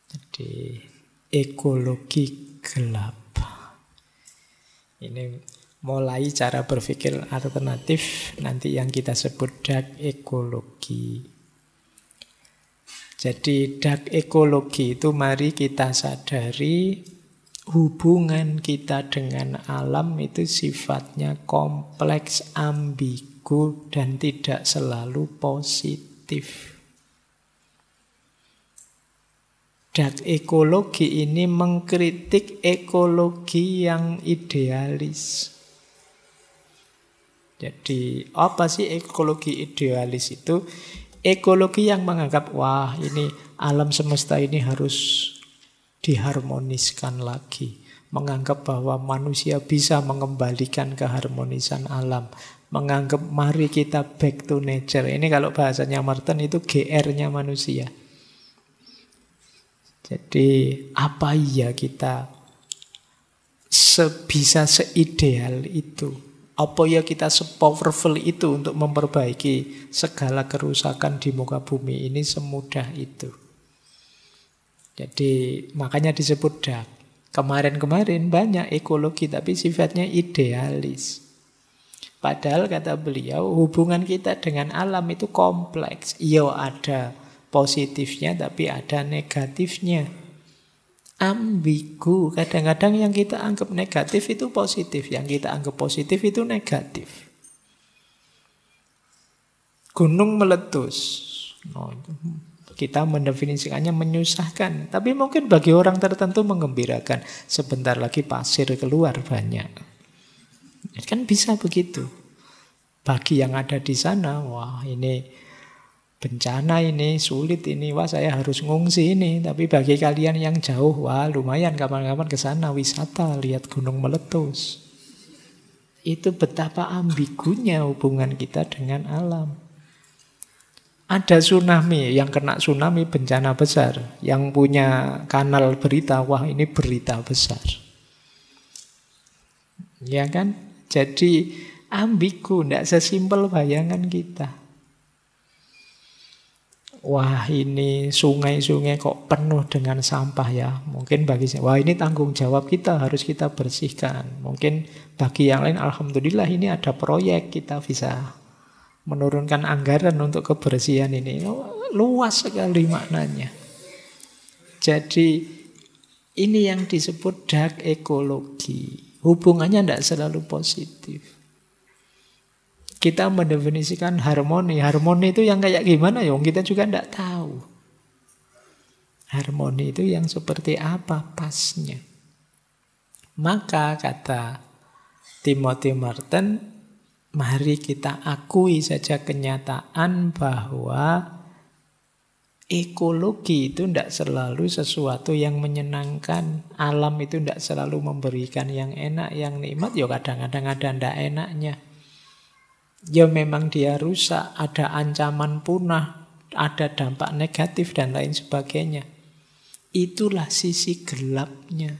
Jadi ekologi gelap. Ini mulai cara berpikir alternatif nanti yang kita sebut dark ekologi. Jadi dak ekologi itu mari kita sadari hubungan kita dengan alam itu sifatnya kompleks, ambigu, dan tidak selalu positif. Dak ekologi ini mengkritik ekologi yang idealis. Jadi apa sih ekologi idealis itu? ekologi yang menganggap wah ini alam semesta ini harus diharmoniskan lagi menganggap bahwa manusia bisa mengembalikan keharmonisan alam menganggap mari kita back to nature ini kalau bahasanya Martin itu GR-nya manusia jadi apa iya kita sebisa seideal itu apa ya kita sepowerful itu untuk memperbaiki segala kerusakan di muka bumi ini semudah itu. Jadi makanya disebut Dak. Kemarin-kemarin banyak ekologi tapi sifatnya idealis. Padahal kata beliau hubungan kita dengan alam itu kompleks. Iya ada positifnya tapi ada negatifnya ambigu. Kadang-kadang yang kita anggap negatif itu positif, yang kita anggap positif itu negatif. Gunung meletus. kita mendefinisikannya menyusahkan, tapi mungkin bagi orang tertentu mengembirakan. Sebentar lagi pasir keluar banyak. Ya kan bisa begitu. Bagi yang ada di sana, wah ini bencana ini, sulit ini, wah saya harus ngungsi ini. Tapi bagi kalian yang jauh, wah lumayan kapan-kapan ke sana wisata, lihat gunung meletus. Itu betapa ambigunya hubungan kita dengan alam. Ada tsunami, yang kena tsunami bencana besar. Yang punya kanal berita, wah ini berita besar. Ya kan? Jadi ambigu, tidak sesimpel bayangan kita wah ini sungai-sungai kok penuh dengan sampah ya. Mungkin bagi saya wah ini tanggung jawab kita harus kita bersihkan. Mungkin bagi yang lain alhamdulillah ini ada proyek kita bisa menurunkan anggaran untuk kebersihan ini. Luas sekali maknanya. Jadi ini yang disebut dark ekologi. Hubungannya tidak selalu positif kita mendefinisikan harmoni. Harmoni itu yang kayak gimana ya? Kita juga tidak tahu. Harmoni itu yang seperti apa pasnya. Maka kata Timothy Martin, mari kita akui saja kenyataan bahwa ekologi itu tidak selalu sesuatu yang menyenangkan. Alam itu tidak selalu memberikan yang enak, yang nikmat. Ya kadang-kadang ada tidak enaknya ya memang dia rusak, ada ancaman punah, ada dampak negatif dan lain sebagainya. Itulah sisi gelapnya.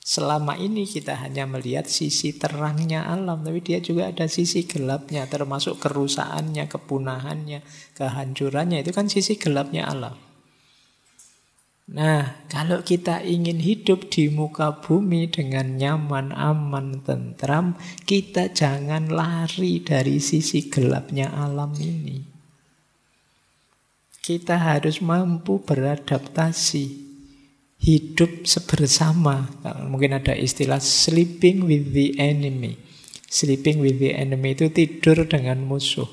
Selama ini kita hanya melihat sisi terangnya alam, tapi dia juga ada sisi gelapnya, termasuk kerusakannya kepunahannya, kehancurannya. Itu kan sisi gelapnya alam. Nah, kalau kita ingin hidup di muka bumi dengan nyaman, aman, tentram, kita jangan lari dari sisi gelapnya alam ini. Kita harus mampu beradaptasi, hidup sebersama. Mungkin ada istilah sleeping with the enemy. Sleeping with the enemy itu tidur dengan musuh.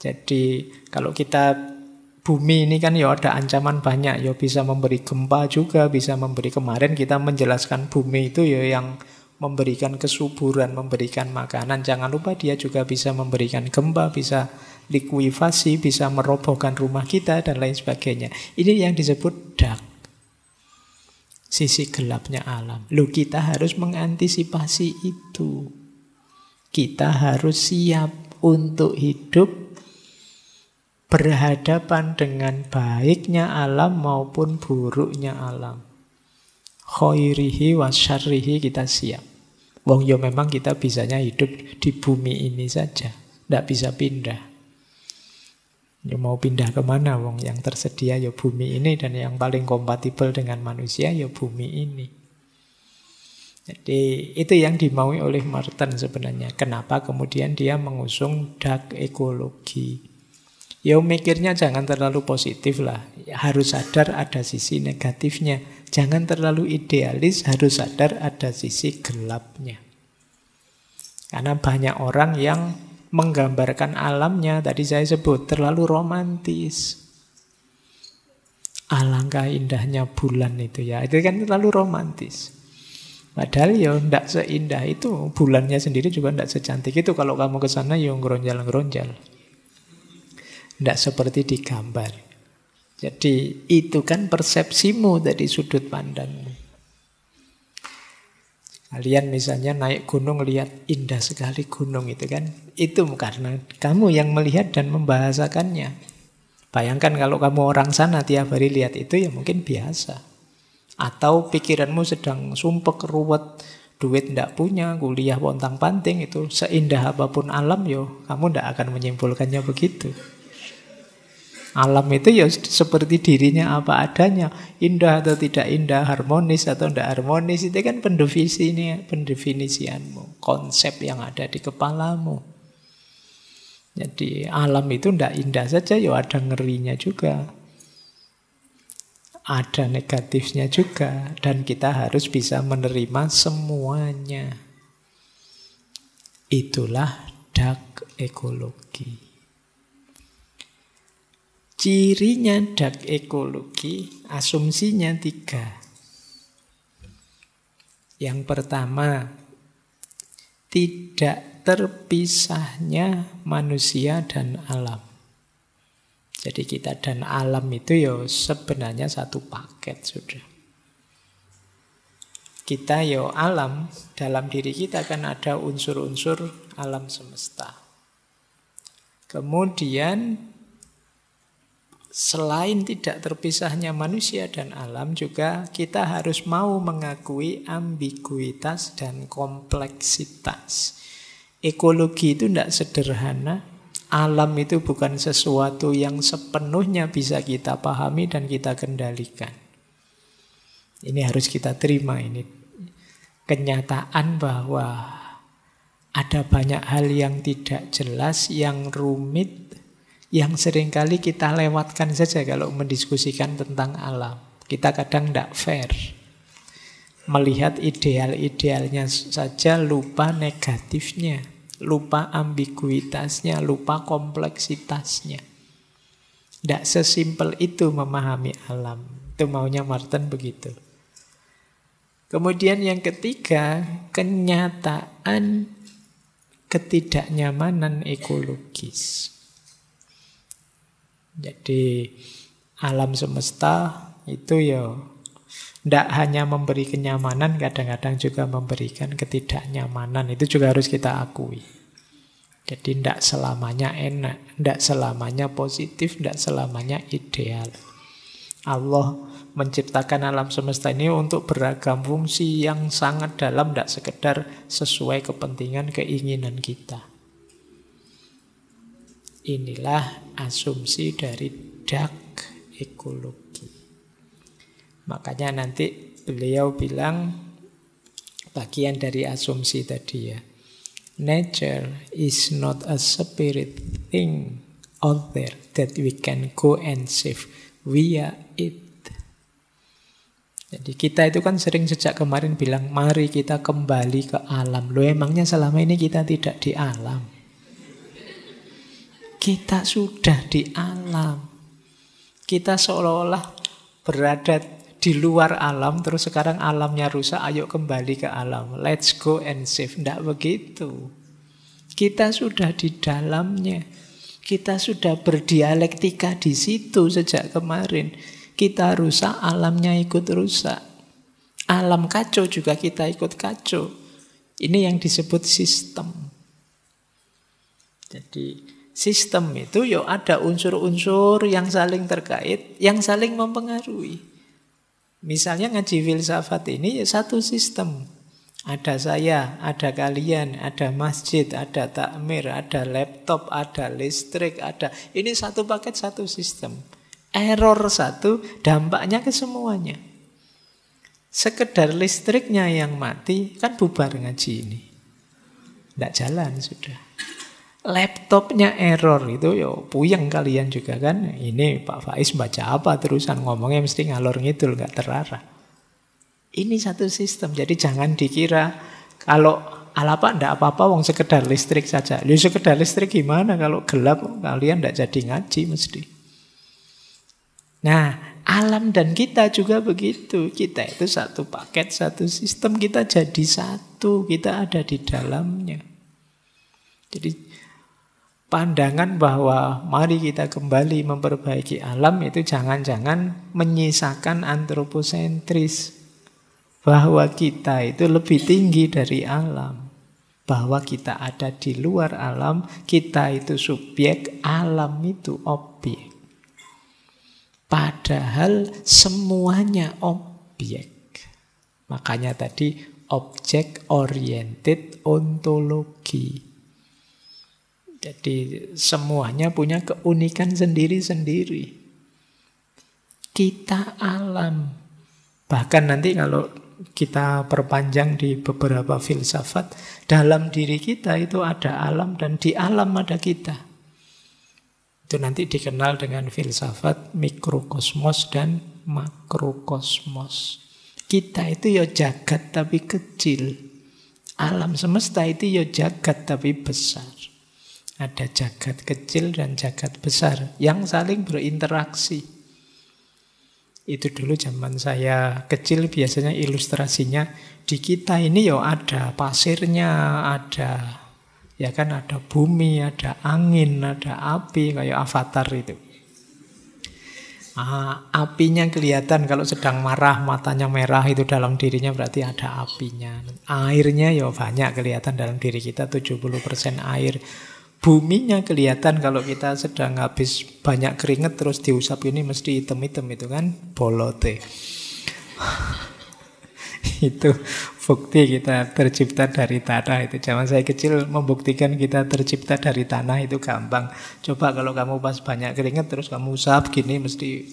Jadi kalau kita bumi ini kan ya ada ancaman banyak ya bisa memberi gempa juga bisa memberi kemarin kita menjelaskan bumi itu ya yang memberikan kesuburan, memberikan makanan. Jangan lupa dia juga bisa memberikan gempa, bisa likuifasi bisa merobohkan rumah kita dan lain sebagainya. Ini yang disebut dark. Sisi gelapnya alam. Lu kita harus mengantisipasi itu. Kita harus siap untuk hidup berhadapan dengan baiknya alam maupun buruknya alam. Khairihi wa syarrihi kita siap. Wong yo ya memang kita bisanya hidup di bumi ini saja. Tidak bisa pindah. Yo ya mau pindah kemana wong yang tersedia yo ya bumi ini dan yang paling kompatibel dengan manusia yo bumi ini. Jadi itu yang dimaui oleh Martin sebenarnya. Kenapa kemudian dia mengusung dark ekologi. Ya mikirnya jangan terlalu positif lah. Harus sadar ada sisi negatifnya. Jangan terlalu idealis, harus sadar ada sisi gelapnya. Karena banyak orang yang menggambarkan alamnya, tadi saya sebut, terlalu romantis. Alangkah indahnya bulan itu ya, itu kan terlalu romantis. Padahal ya tidak seindah itu, bulannya sendiri juga tidak secantik itu. Kalau kamu ke sana ya ngeronjal-ngeronjal. Tidak seperti di gambar. Jadi itu kan persepsimu dari sudut pandangmu. Kalian misalnya naik gunung lihat indah sekali gunung itu kan. Itu karena kamu yang melihat dan membahasakannya. Bayangkan kalau kamu orang sana tiap hari lihat itu ya mungkin biasa. Atau pikiranmu sedang sumpek, ruwet, duit ndak punya, kuliah pontang-panting itu seindah apapun alam yo, kamu ndak akan menyimpulkannya begitu. Alam itu ya seperti dirinya apa adanya, indah atau tidak indah, harmonis atau tidak harmonis itu kan pendefinisinya, pendefinisianmu, konsep yang ada di kepalamu. Jadi alam itu tidak indah saja, ya ada ngerinya juga, ada negatifnya juga, dan kita harus bisa menerima semuanya. Itulah dark ekologi. Cirinya dark ekologi, asumsinya tiga. Yang pertama, tidak terpisahnya manusia dan alam. Jadi kita dan alam itu ya sebenarnya satu paket sudah. Kita ya alam, dalam diri kita kan ada unsur-unsur alam semesta. Kemudian selain tidak terpisahnya manusia dan alam juga kita harus mau mengakui ambiguitas dan kompleksitas. Ekologi itu tidak sederhana, alam itu bukan sesuatu yang sepenuhnya bisa kita pahami dan kita kendalikan. Ini harus kita terima ini kenyataan bahwa ada banyak hal yang tidak jelas, yang rumit, yang seringkali kita lewatkan saja kalau mendiskusikan tentang alam. Kita kadang tidak fair. Melihat ideal-idealnya saja lupa negatifnya, lupa ambiguitasnya, lupa kompleksitasnya. Tidak sesimpel itu memahami alam. Itu maunya Martin begitu. Kemudian yang ketiga, kenyataan ketidaknyamanan ekologis. Jadi alam semesta itu ya tidak hanya memberi kenyamanan, kadang-kadang juga memberikan ketidaknyamanan. Itu juga harus kita akui. Jadi tidak selamanya enak, tidak selamanya positif, tidak selamanya ideal. Allah menciptakan alam semesta ini untuk beragam fungsi yang sangat dalam, tidak sekedar sesuai kepentingan keinginan kita. Inilah asumsi dari dark ekologi. Makanya nanti beliau bilang bagian dari asumsi tadi ya. Nature is not a spirit thing out there that we can go and save via it. Jadi kita itu kan sering sejak kemarin bilang mari kita kembali ke alam. Lo emangnya selama ini kita tidak di alam. Kita sudah di alam. Kita seolah-olah berada di luar alam, terus sekarang alamnya rusak, ayo kembali ke alam. Let's go and save. Tidak begitu. Kita sudah di dalamnya. Kita sudah berdialektika di situ sejak kemarin. Kita rusak, alamnya ikut rusak. Alam kacau juga kita ikut kacau. Ini yang disebut sistem. Jadi sistem itu yo ya ada unsur-unsur yang saling terkait, yang saling mempengaruhi. Misalnya ngaji filsafat ini ya satu sistem. Ada saya, ada kalian, ada masjid, ada takmir, ada laptop, ada listrik, ada ini satu paket satu sistem. Error satu dampaknya ke semuanya. Sekedar listriknya yang mati kan bubar ngaji ini. Tidak jalan sudah laptopnya error itu yo puyeng kalian juga kan ini Pak Faiz baca apa terusan ngomongnya mesti ngalor ngidul nggak terarah ini satu sistem jadi jangan dikira kalau ala pak ndak apa-apa wong sekedar listrik saja lu sekedar listrik gimana kalau gelap kalian ndak jadi ngaji mesti nah alam dan kita juga begitu kita itu satu paket satu sistem kita jadi satu kita ada di dalamnya jadi pandangan bahwa mari kita kembali memperbaiki alam itu jangan-jangan menyisakan antroposentris bahwa kita itu lebih tinggi dari alam bahwa kita ada di luar alam kita itu subjek alam itu objek padahal semuanya objek makanya tadi objek oriented ontologi jadi semuanya punya keunikan sendiri-sendiri. Kita alam. Bahkan nanti kalau kita perpanjang di beberapa filsafat, dalam diri kita itu ada alam dan di alam ada kita. Itu nanti dikenal dengan filsafat mikrokosmos dan makrokosmos. Kita itu ya jagat tapi kecil. Alam semesta itu ya jagat tapi besar. Ada jagat kecil dan jagat besar yang saling berinteraksi. Itu dulu zaman saya kecil biasanya ilustrasinya di kita ini ya ada pasirnya, ada ya kan ada bumi, ada angin, ada api kayak avatar itu. Ah, apinya kelihatan kalau sedang marah matanya merah itu dalam dirinya berarti ada apinya. Airnya ya banyak kelihatan dalam diri kita 70% air buminya kelihatan kalau kita sedang habis banyak keringet terus diusap ini mesti item-item itu kan bolote. itu bukti kita tercipta dari tanah itu. Zaman saya kecil membuktikan kita tercipta dari tanah itu gampang. Coba kalau kamu pas banyak keringet terus kamu usap gini mesti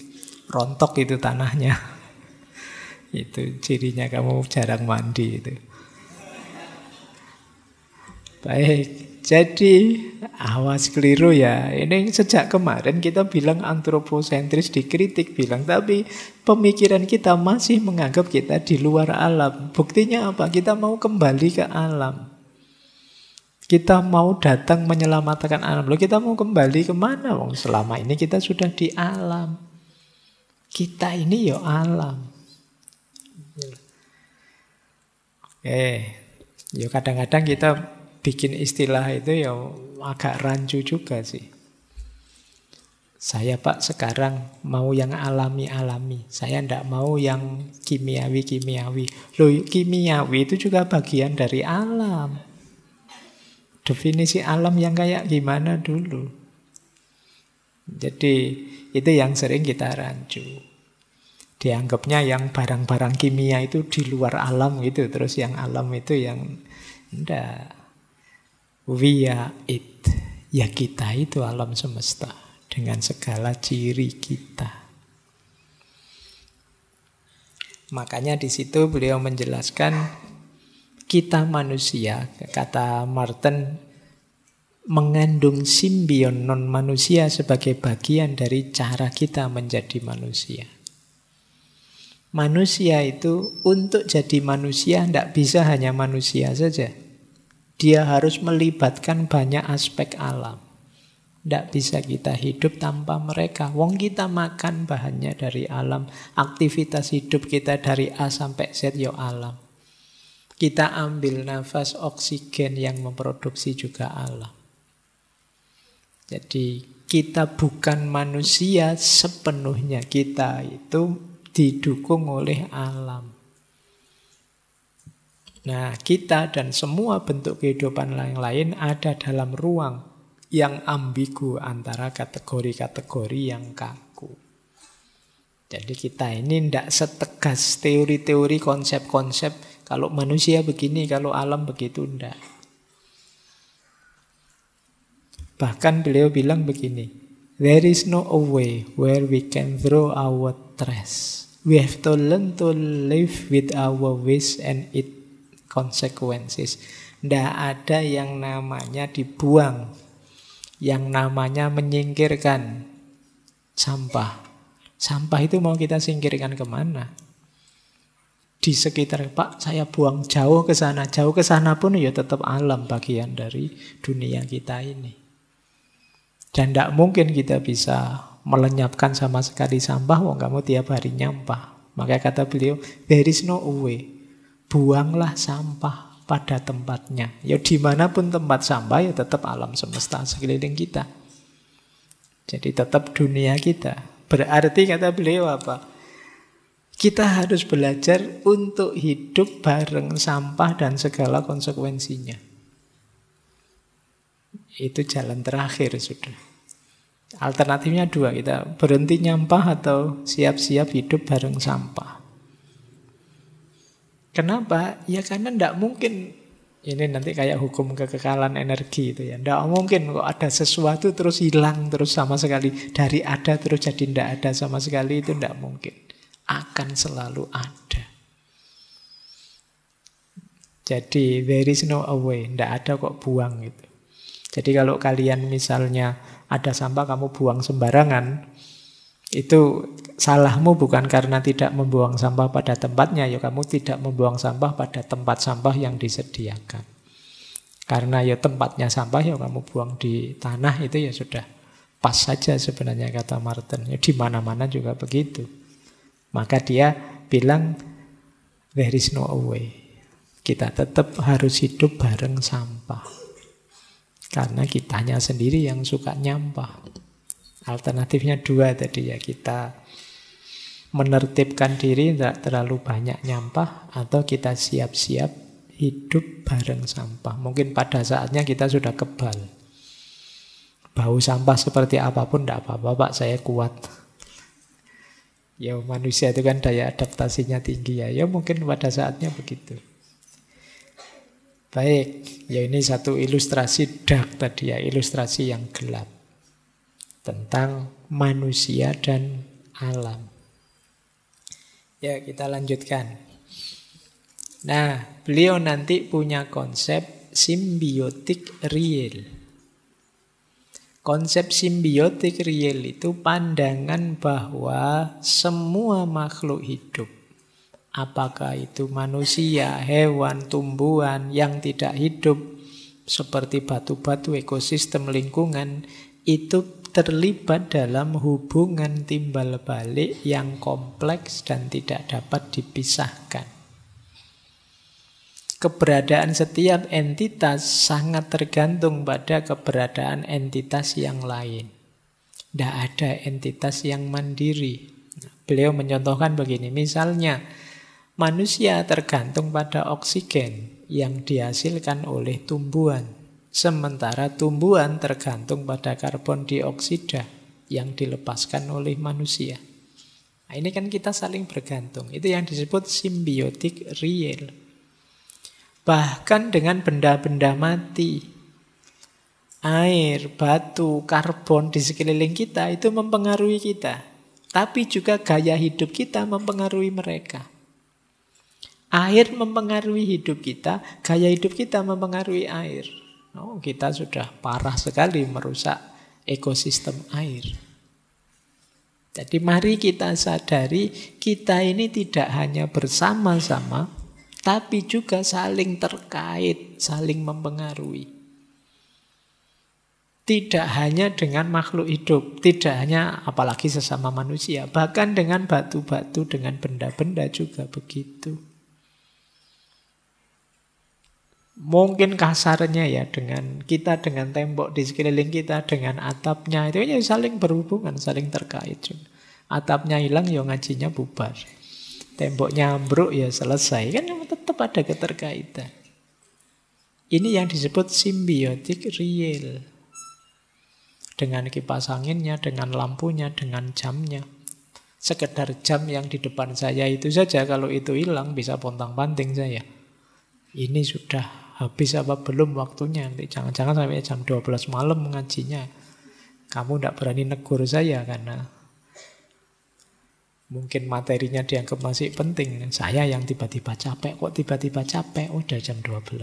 rontok itu tanahnya. itu cirinya kamu jarang mandi itu. Baik, jadi awas keliru ya. Ini sejak kemarin kita bilang antroposentris dikritik bilang tapi pemikiran kita masih menganggap kita di luar alam. Buktinya apa? Kita mau kembali ke alam. Kita mau datang menyelamatkan alam. Loh, kita mau kembali kemana? Wong selama ini kita sudah di alam. Kita ini ya alam. Eh, okay. ya kadang-kadang kita bikin istilah itu ya agak rancu juga sih. Saya Pak sekarang mau yang alami-alami. Saya ndak mau yang kimiawi-kimiawi. Loh kimiawi itu juga bagian dari alam. Definisi alam yang kayak gimana dulu. Jadi itu yang sering kita rancu. Dianggapnya yang barang-barang kimia itu di luar alam gitu. Terus yang alam itu yang ndak Via it. Ya kita itu alam semesta dengan segala ciri kita. Makanya di situ beliau menjelaskan kita manusia, kata Martin, mengandung simbion non manusia sebagai bagian dari cara kita menjadi manusia. Manusia itu untuk jadi manusia tidak bisa hanya manusia saja. Dia harus melibatkan banyak aspek alam. Tidak bisa kita hidup tanpa mereka. Wong kita makan bahannya dari alam. Aktivitas hidup kita dari A sampai Z yo alam. Kita ambil nafas oksigen yang memproduksi juga alam. Jadi kita bukan manusia sepenuhnya. Kita itu didukung oleh alam. Nah, kita dan semua bentuk kehidupan lain lain ada dalam ruang yang ambigu antara kategori-kategori yang kaku. Jadi kita ini tidak setegas teori-teori konsep-konsep kalau manusia begini, kalau alam begitu, tidak. Bahkan beliau bilang begini, There is no a way where we can throw our trash. We have to learn to live with our ways and it consequences. Tidak ada yang namanya dibuang. Yang namanya menyingkirkan sampah. Sampah itu mau kita singkirkan kemana? Di sekitar Pak, saya buang jauh ke sana, jauh ke sana pun ya tetap alam bagian dari dunia kita ini. Dan tidak mungkin kita bisa melenyapkan sama sekali sampah, wong kamu tiap hari nyampah. Maka kata beliau, there is no way buanglah sampah pada tempatnya. Ya dimanapun tempat sampah ya tetap alam semesta sekeliling kita. Jadi tetap dunia kita. Berarti kata beliau apa? Kita harus belajar untuk hidup bareng sampah dan segala konsekuensinya. Itu jalan terakhir sudah. Alternatifnya dua, kita berhenti nyampah atau siap-siap hidup bareng sampah. Kenapa? Ya karena tidak mungkin ini nanti kayak hukum kekekalan energi itu ya. Tidak mungkin kok ada sesuatu terus hilang terus sama sekali. Dari ada terus jadi tidak ada sama sekali itu tidak mungkin. Akan selalu ada. Jadi there is no away. Tidak ada kok buang itu. Jadi kalau kalian misalnya ada sampah kamu buang sembarangan. Itu Salahmu bukan karena tidak membuang sampah pada tempatnya, ya kamu tidak membuang sampah pada tempat sampah yang disediakan. Karena ya tempatnya sampah ya kamu buang di tanah itu ya sudah pas saja sebenarnya kata Martin. Ya di mana-mana juga begitu. Maka dia bilang there is no way. Kita tetap harus hidup bareng sampah. Karena kitanya sendiri yang suka nyampah. Alternatifnya dua tadi ya kita menertibkan diri tidak terlalu banyak nyampah atau kita siap-siap hidup bareng sampah. Mungkin pada saatnya kita sudah kebal. Bau sampah seperti apapun tidak apa-apa Pak, saya kuat. Ya manusia itu kan daya adaptasinya tinggi ya. Ya mungkin pada saatnya begitu. Baik, ya ini satu ilustrasi dark tadi ya, ilustrasi yang gelap. Tentang manusia dan alam. Ya, kita lanjutkan. Nah, beliau nanti punya konsep simbiotik real. Konsep simbiotik real itu pandangan bahwa semua makhluk hidup, apakah itu manusia, hewan, tumbuhan yang tidak hidup, seperti batu-batu ekosistem lingkungan itu terlibat dalam hubungan timbal balik yang kompleks dan tidak dapat dipisahkan. Keberadaan setiap entitas sangat tergantung pada keberadaan entitas yang lain. Tidak ada entitas yang mandiri. Beliau mencontohkan begini, misalnya manusia tergantung pada oksigen yang dihasilkan oleh tumbuhan Sementara tumbuhan tergantung pada karbon dioksida yang dilepaskan oleh manusia. Nah, ini kan kita saling bergantung. Itu yang disebut simbiotik real. Bahkan dengan benda-benda mati, air, batu, karbon di sekeliling kita itu mempengaruhi kita. Tapi juga gaya hidup kita mempengaruhi mereka. Air mempengaruhi hidup kita, gaya hidup kita mempengaruhi air. Oh kita sudah parah sekali merusak ekosistem air. Jadi mari kita sadari kita ini tidak hanya bersama-sama, tapi juga saling terkait, saling mempengaruhi. Tidak hanya dengan makhluk hidup, tidak hanya apalagi sesama manusia, bahkan dengan batu-batu, dengan benda-benda juga begitu. mungkin kasarnya ya dengan kita dengan tembok di sekeliling kita dengan atapnya itu ya saling berhubungan saling terkait juga. atapnya hilang ya ngajinya bubar temboknya ambruk ya selesai kan tetap ada keterkaitan ini yang disebut simbiotik real dengan kipas anginnya dengan lampunya dengan jamnya sekedar jam yang di depan saya itu saja kalau itu hilang bisa pontang-panting saya ini sudah habis apa belum waktunya. Nanti jangan-jangan sampai jam 12 malam ngajinya. Kamu tidak berani negur saya karena mungkin materinya dianggap masih penting. Saya yang tiba-tiba capek, kok tiba-tiba capek? Udah jam 12.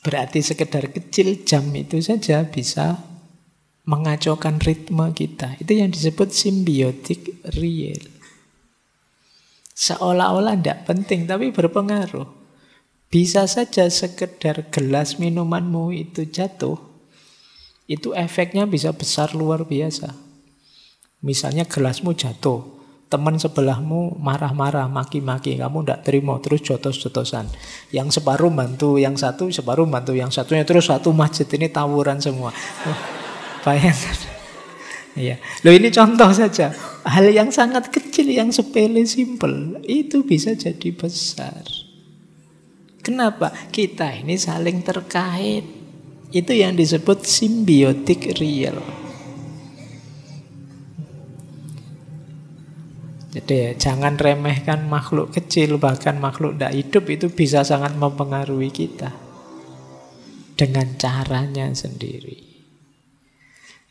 Berarti sekedar kecil jam itu saja bisa mengacaukan ritme kita. Itu yang disebut simbiotik real. Seolah-olah tidak penting, tapi berpengaruh. Bisa saja sekedar gelas minumanmu itu jatuh, itu efeknya bisa besar luar biasa. Misalnya gelasmu jatuh, teman sebelahmu marah-marah, maki-maki, kamu tidak terima, terus jotos-jotosan. Yang separuh bantu yang satu, separuh bantu yang satunya, terus satu masjid ini tawuran semua. bayangkan. ya. Loh ini contoh saja. Hal yang sangat kecil, yang sepele, simple, itu bisa jadi besar. Kenapa? Kita ini saling terkait. Itu yang disebut simbiotik real. Jadi ya, jangan remehkan makhluk kecil, bahkan makhluk tidak hidup itu bisa sangat mempengaruhi kita. Dengan caranya sendiri.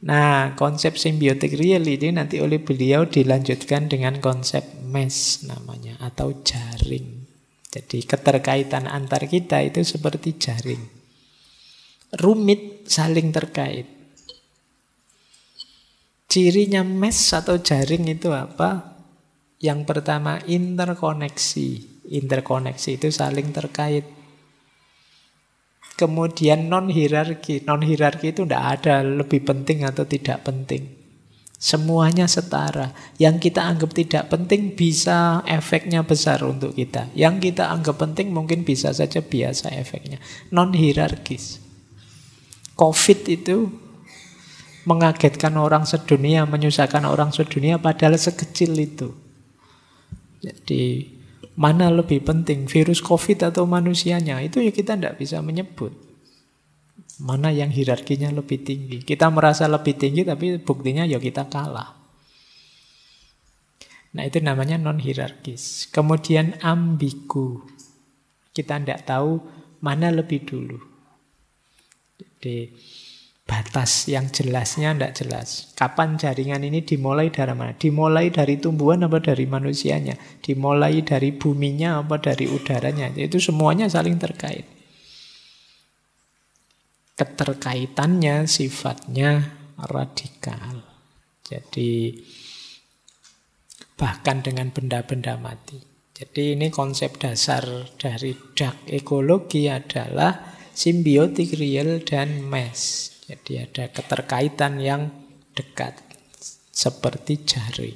Nah, konsep simbiotik real ini nanti oleh beliau dilanjutkan dengan konsep mesh namanya atau jaring. Jadi keterkaitan antar kita itu seperti jaring. Rumit saling terkait. Cirinya mesh atau jaring itu apa? Yang pertama interkoneksi. Interkoneksi itu saling terkait. Kemudian non hierarki. Non hierarki itu tidak ada lebih penting atau tidak penting. Semuanya setara. Yang kita anggap tidak penting bisa efeknya besar untuk kita. Yang kita anggap penting mungkin bisa saja biasa efeknya. Non hierarkis. Covid itu mengagetkan orang sedunia, menyusahkan orang sedunia padahal sekecil itu. Jadi mana lebih penting virus covid atau manusianya itu ya kita tidak bisa menyebut Mana yang hierarkinya lebih tinggi? Kita merasa lebih tinggi tapi buktinya ya kita kalah. Nah itu namanya non-hierarkis. Kemudian ambigu. Kita tidak tahu mana lebih dulu. Jadi batas yang jelasnya tidak jelas. Kapan jaringan ini dimulai dari mana? Dimulai dari tumbuhan apa dari manusianya? Dimulai dari buminya apa dari udaranya? Itu semuanya saling terkait keterkaitannya sifatnya radikal. Jadi bahkan dengan benda-benda mati. Jadi ini konsep dasar dari dark ekologi adalah simbiotik real dan mesh. Jadi ada keterkaitan yang dekat seperti jari.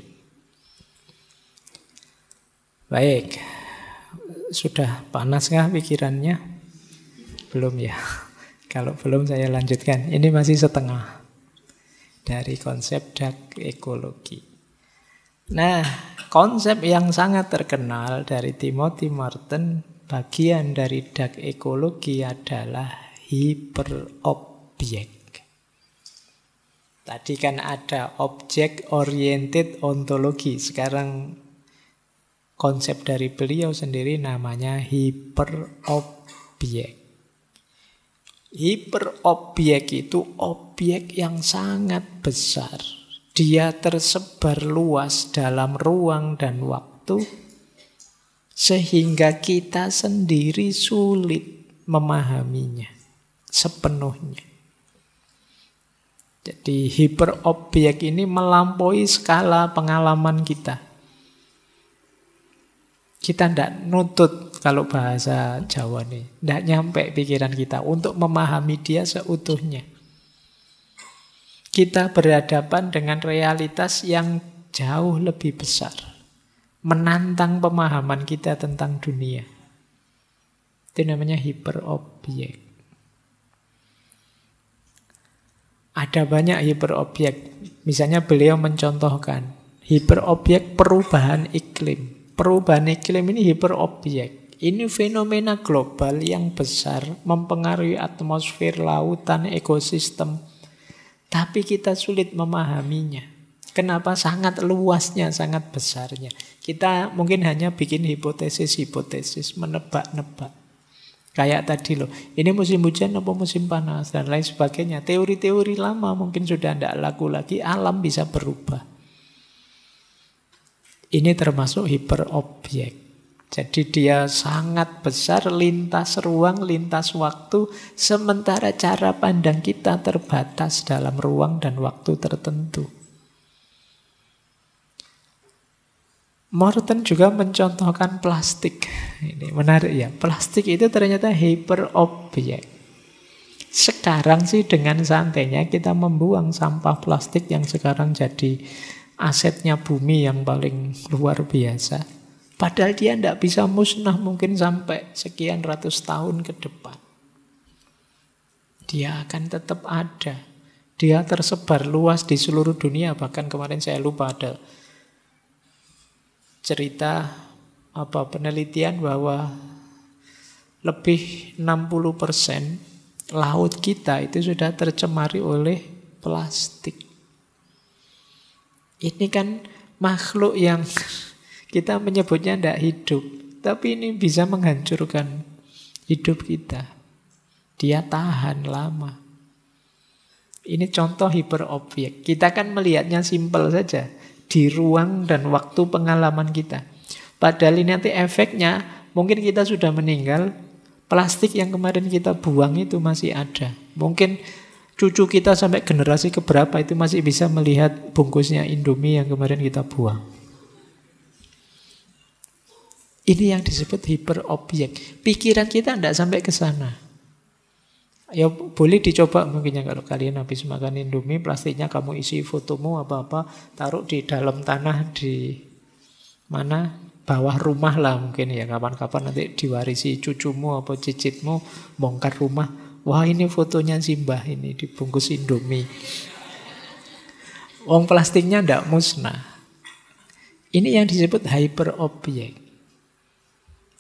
Baik. Sudah panas nggak pikirannya? Belum ya. Kalau belum saya lanjutkan. Ini masih setengah dari konsep dark ekologi. Nah, konsep yang sangat terkenal dari Timothy Martin bagian dari dark ekologi adalah hiperobjek. Tadi kan ada Object oriented ontologi. Sekarang konsep dari beliau sendiri namanya hiperobjek. Hiperobjek itu objek yang sangat besar. Dia tersebar luas dalam ruang dan waktu sehingga kita sendiri sulit memahaminya sepenuhnya. Jadi hiperobjek ini melampaui skala pengalaman kita. Kita tidak nuntut kalau bahasa Jawa nih. Tidak nyampe pikiran kita untuk memahami dia seutuhnya. Kita berhadapan dengan realitas yang jauh lebih besar. Menantang pemahaman kita tentang dunia. Itu namanya hiperobjek. Ada banyak hiperobjek. Misalnya beliau mencontohkan hiperobjek perubahan iklim perubahan iklim ini hiperobjek. Ini fenomena global yang besar mempengaruhi atmosfer lautan, ekosistem. Tapi kita sulit memahaminya. Kenapa sangat luasnya, sangat besarnya. Kita mungkin hanya bikin hipotesis-hipotesis, menebak-nebak. Kayak tadi loh, ini musim hujan apa musim panas dan lain sebagainya. Teori-teori lama mungkin sudah tidak laku lagi, alam bisa berubah. Ini termasuk hiperobjek. Jadi dia sangat besar, lintas ruang, lintas waktu, sementara cara pandang kita terbatas dalam ruang dan waktu tertentu. Morton juga mencontohkan plastik. Ini menarik ya, plastik itu ternyata hiperobjek. Sekarang sih dengan santainya kita membuang sampah plastik yang sekarang jadi asetnya bumi yang paling luar biasa. Padahal dia tidak bisa musnah mungkin sampai sekian ratus tahun ke depan. Dia akan tetap ada. Dia tersebar luas di seluruh dunia. Bahkan kemarin saya lupa ada cerita apa penelitian bahwa lebih 60% laut kita itu sudah tercemari oleh plastik. Ini kan makhluk yang kita menyebutnya tidak hidup. Tapi ini bisa menghancurkan hidup kita. Dia tahan lama. Ini contoh hiperobjek. Kita kan melihatnya simpel saja. Di ruang dan waktu pengalaman kita. Padahal ini nanti efeknya mungkin kita sudah meninggal. Plastik yang kemarin kita buang itu masih ada. Mungkin Cucu kita sampai generasi keberapa itu masih bisa melihat bungkusnya Indomie yang kemarin kita buang. Ini yang disebut hiperobjek. Pikiran kita tidak sampai ke sana. Ya boleh dicoba mungkin ya kalau kalian habis makan Indomie plastiknya kamu isi fotomu apa-apa taruh di dalam tanah di mana bawah rumah lah mungkin ya kapan-kapan nanti diwarisi cucumu apa cicitmu bongkar rumah Wah ini fotonya Simbah ini dibungkus Indomie. Wong plastiknya ndak musnah. Ini yang disebut hyperobjek.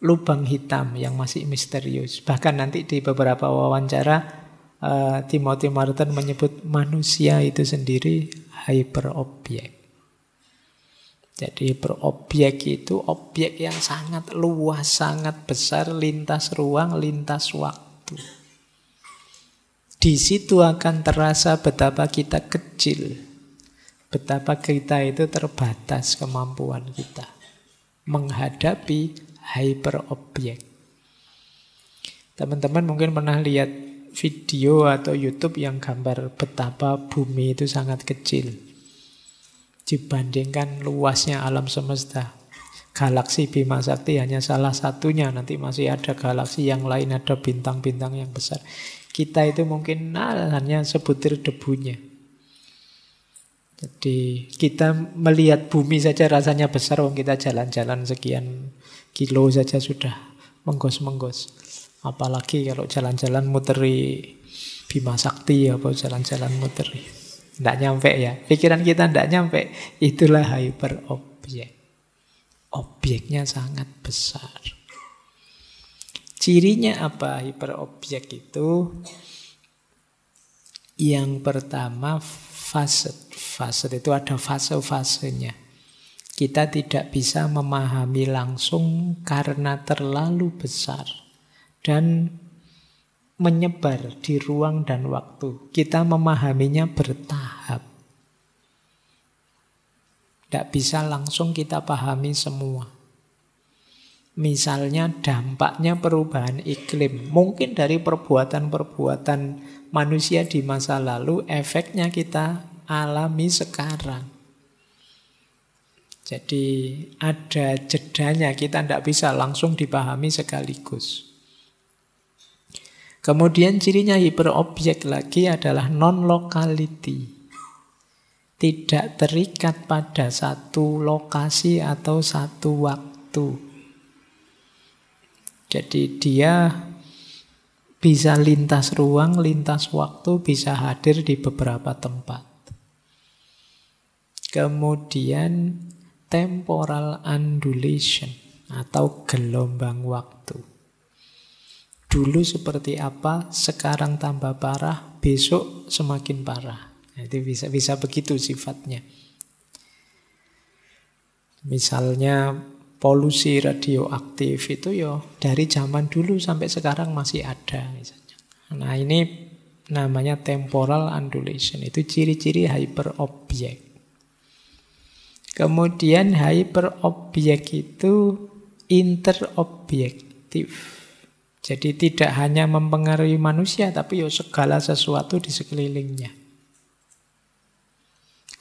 Lubang hitam yang masih misterius. Bahkan nanti di beberapa wawancara uh, Timothy Martin menyebut manusia itu sendiri hyperobjek. Jadi berobjek itu objek yang sangat luas, sangat besar, lintas ruang, lintas waktu. Di situ akan terasa betapa kita kecil, betapa kita itu terbatas kemampuan kita menghadapi hyper hyperobjek. Teman-teman mungkin pernah lihat video atau YouTube yang gambar betapa bumi itu sangat kecil dibandingkan luasnya alam semesta. Galaksi Bima Sakti hanya salah satunya, nanti masih ada galaksi yang lain, ada bintang-bintang yang besar. Kita itu mungkin nah, hanya sebutir debunya. Jadi kita melihat bumi saja rasanya besar, wong kita jalan-jalan sekian kilo saja sudah menggos-menggos. Apalagi kalau jalan-jalan muteri Bima Sakti apa jalan-jalan muteri. Tidak nyampe ya, pikiran kita tidak nyampe. Itulah hyper objek. Objeknya sangat besar. Cirinya apa hiperobjek itu? Yang pertama fase. Fase itu ada fase-fasenya. Kita tidak bisa memahami langsung karena terlalu besar dan menyebar di ruang dan waktu. Kita memahaminya bertahap. Tidak bisa langsung kita pahami semua. Misalnya dampaknya perubahan iklim. Mungkin dari perbuatan-perbuatan manusia di masa lalu efeknya kita alami sekarang. Jadi ada jedanya, kita tidak bisa langsung dipahami sekaligus. Kemudian cirinya hiperobjek lagi adalah non-locality. Tidak terikat pada satu lokasi atau satu waktu. Jadi dia bisa lintas ruang, lintas waktu, bisa hadir di beberapa tempat. Kemudian temporal undulation atau gelombang waktu. Dulu seperti apa, sekarang tambah parah, besok semakin parah. Itu bisa bisa begitu sifatnya. Misalnya polusi radioaktif itu ya dari zaman dulu sampai sekarang masih ada misalnya. Nah ini namanya temporal undulation itu ciri-ciri hyperobjek. Kemudian hyperobjek itu interobjektif. Jadi tidak hanya mempengaruhi manusia tapi ya segala sesuatu di sekelilingnya.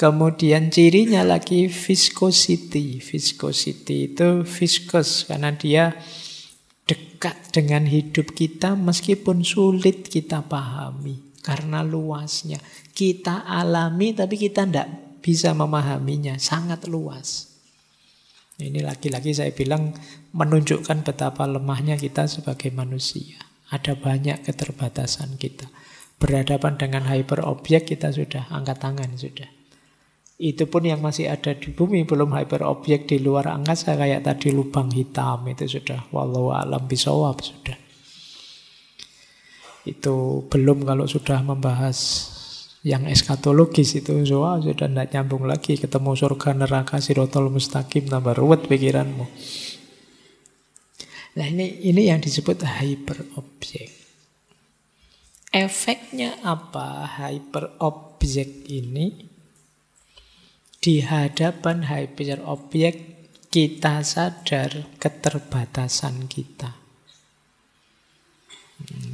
Kemudian cirinya lagi viscosity. Viscosity itu viscous karena dia dekat dengan hidup kita meskipun sulit kita pahami karena luasnya. Kita alami tapi kita tidak bisa memahaminya, sangat luas. Ini lagi-lagi saya bilang menunjukkan betapa lemahnya kita sebagai manusia. Ada banyak keterbatasan kita. Berhadapan dengan hyperobjek kita sudah angkat tangan sudah. Itu pun yang masih ada di bumi belum hyper hyperobjek di luar angkasa kayak tadi lubang hitam itu sudah walau alam bisawab sudah. Itu belum kalau sudah membahas yang eskatologis itu soal sudah tidak nyambung lagi ketemu surga neraka sirotol mustaqim tambah ruwet pikiranmu. Nah ini ini yang disebut hyper hyperobjek. Efeknya apa hyperobjek ini? di hadapan hyper objek kita sadar keterbatasan kita.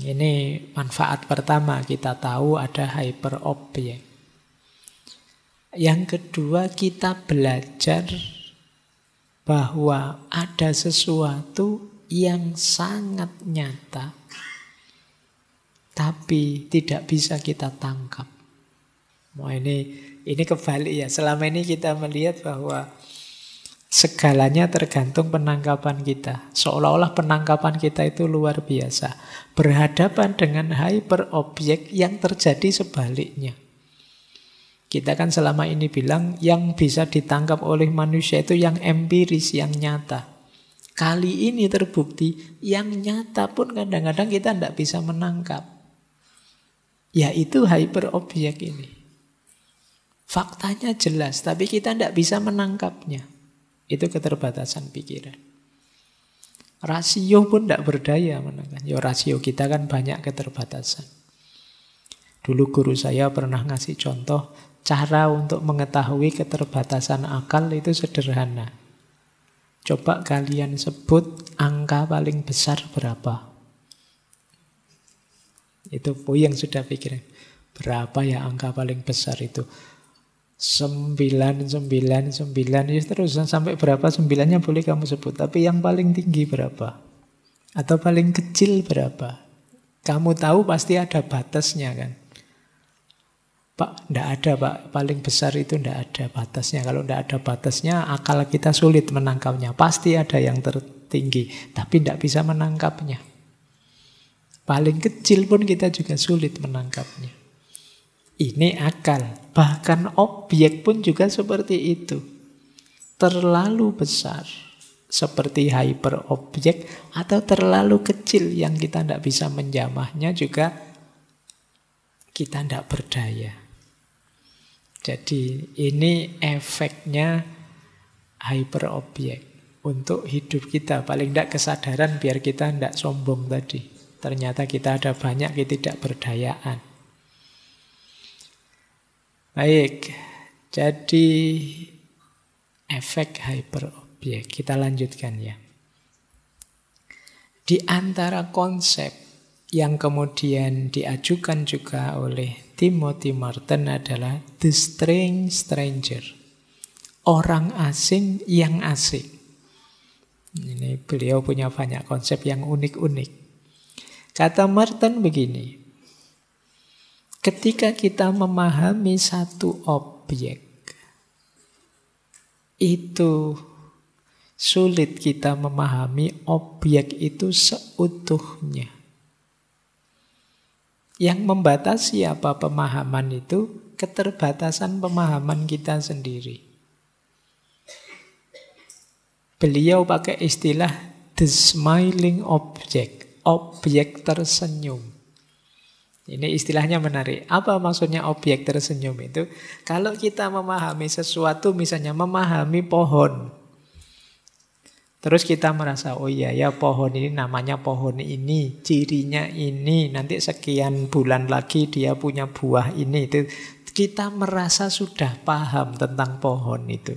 Ini manfaat pertama kita tahu ada hyper objek. Yang kedua kita belajar bahwa ada sesuatu yang sangat nyata tapi tidak bisa kita tangkap. Mau ini ini kebalik ya. Selama ini kita melihat bahwa segalanya tergantung penangkapan kita. Seolah-olah penangkapan kita itu luar biasa. Berhadapan dengan hyperobjek yang terjadi sebaliknya. Kita kan selama ini bilang yang bisa ditangkap oleh manusia itu yang empiris, yang nyata. Kali ini terbukti yang nyata pun kadang-kadang kita tidak bisa menangkap. Yaitu hyperobjek ini. Faktanya jelas, tapi kita tidak bisa menangkapnya. Itu keterbatasan pikiran. Rasio pun tidak berdaya menangkan. Yo ya, rasio kita kan banyak keterbatasan. Dulu guru saya pernah ngasih contoh cara untuk mengetahui keterbatasan akal itu sederhana. Coba kalian sebut angka paling besar berapa. Itu yang sudah pikirin. Berapa ya angka paling besar itu? Sembilan, sembilan, sembilan, ya terus sampai berapa sembilannya boleh kamu sebut. Tapi yang paling tinggi berapa? Atau paling kecil berapa? Kamu tahu pasti ada batasnya kan? Pak, ndak ada pak, paling besar itu ndak ada batasnya. Kalau ndak ada batasnya, akal kita sulit menangkapnya. Pasti ada yang tertinggi, tapi ndak bisa menangkapnya. Paling kecil pun kita juga sulit menangkapnya. Ini akal. Bahkan objek pun juga seperti itu. Terlalu besar seperti hyperobjek atau terlalu kecil yang kita tidak bisa menjamahnya juga kita tidak berdaya. Jadi ini efeknya hyperobjek untuk hidup kita. Paling tidak kesadaran biar kita tidak sombong tadi. Ternyata kita ada banyak ketidakberdayaan. Baik, jadi efek hyperobjek kita lanjutkan ya. Di antara konsep yang kemudian diajukan juga oleh Timothy Martin adalah the strange stranger. Orang asing yang asing. Ini beliau punya banyak konsep yang unik-unik. Kata Martin begini, Ketika kita memahami satu objek, itu sulit kita memahami objek itu seutuhnya. Yang membatasi apa pemahaman itu keterbatasan pemahaman kita sendiri. Beliau pakai istilah the smiling object, objek tersenyum. Ini istilahnya menarik. Apa maksudnya objek tersenyum itu? Kalau kita memahami sesuatu, misalnya memahami pohon. Terus kita merasa, oh iya ya pohon ini namanya pohon ini, cirinya ini, nanti sekian bulan lagi dia punya buah ini. Itu kita merasa sudah paham tentang pohon itu.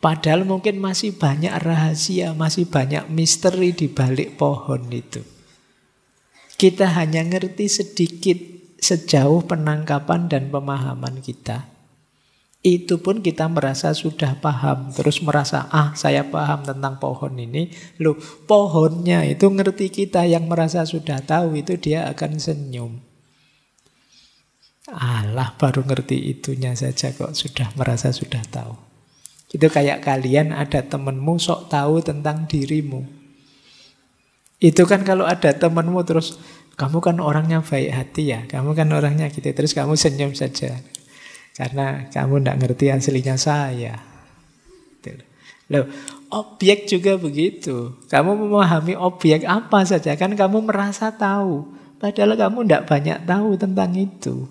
Padahal mungkin masih banyak rahasia, masih banyak misteri di balik pohon itu. Kita hanya ngerti sedikit sejauh penangkapan dan pemahaman kita. Itu pun kita merasa sudah paham, terus merasa, "Ah, saya paham tentang pohon ini." Loh, pohonnya itu ngerti kita yang merasa sudah tahu itu dia akan senyum. Allah baru ngerti itunya saja kok sudah merasa sudah tahu. Itu kayak kalian ada temenmu sok tahu tentang dirimu. Itu kan kalau ada temanmu terus kamu kan orangnya baik hati ya, kamu kan orangnya gitu, terus kamu senyum saja. Karena kamu tidak ngerti aslinya saya. Gitu. Loh, objek juga begitu. Kamu memahami objek apa saja, kan kamu merasa tahu. Padahal kamu tidak banyak tahu tentang itu.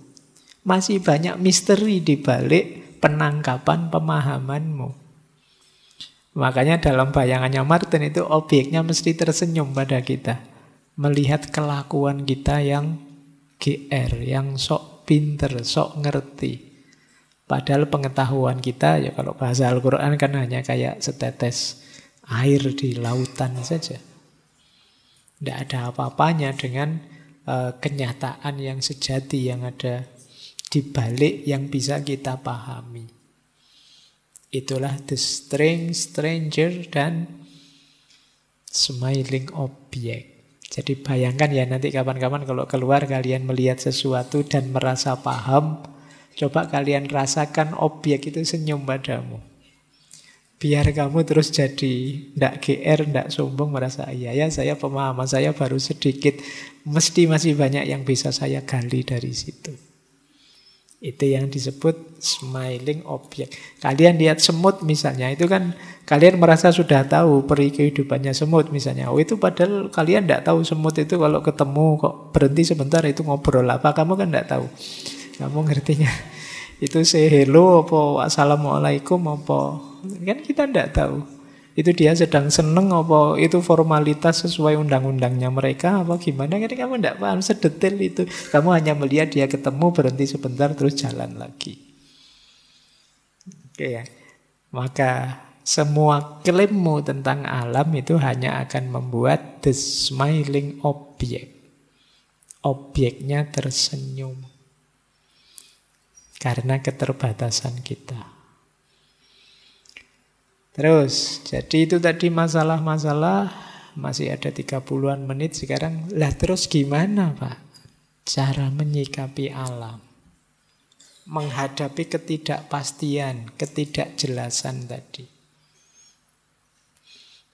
Masih banyak misteri di balik penangkapan pemahamanmu. Makanya dalam bayangannya Martin itu objeknya mesti tersenyum pada kita. Melihat kelakuan kita yang GR, yang sok pinter, sok ngerti. Padahal pengetahuan kita, ya kalau bahasa Al-Quran kan hanya kayak setetes air di lautan saja. Tidak ada apa-apanya dengan uh, kenyataan yang sejati yang ada di balik yang bisa kita pahami. Itulah The Strange Stranger dan Smiling Object. Jadi bayangkan ya nanti kapan-kapan kalau keluar kalian melihat sesuatu dan merasa paham, coba kalian rasakan objek itu senyum padamu. Biar kamu terus jadi ndak GR, ndak sombong merasa iya ya saya pemahaman saya baru sedikit, mesti masih banyak yang bisa saya gali dari situ. Itu yang disebut smiling object. Kalian lihat semut misalnya, itu kan kalian merasa sudah tahu peri kehidupannya semut misalnya. Oh itu padahal kalian tidak tahu semut itu kalau ketemu kok berhenti sebentar itu ngobrol apa, kamu kan tidak tahu. Kamu ngertinya itu say hello apa assalamualaikum apa kan kita tidak tahu itu dia sedang seneng apa itu formalitas sesuai undang-undangnya mereka apa gimana jadi kamu tidak paham sedetail itu kamu hanya melihat dia ketemu berhenti sebentar terus jalan lagi oke ya maka semua klaimmu tentang alam itu hanya akan membuat the smiling object objeknya tersenyum karena keterbatasan kita Terus, jadi itu tadi masalah-masalah masih ada 30-an menit sekarang. Lah terus gimana, Pak? Cara menyikapi alam. Menghadapi ketidakpastian, ketidakjelasan tadi.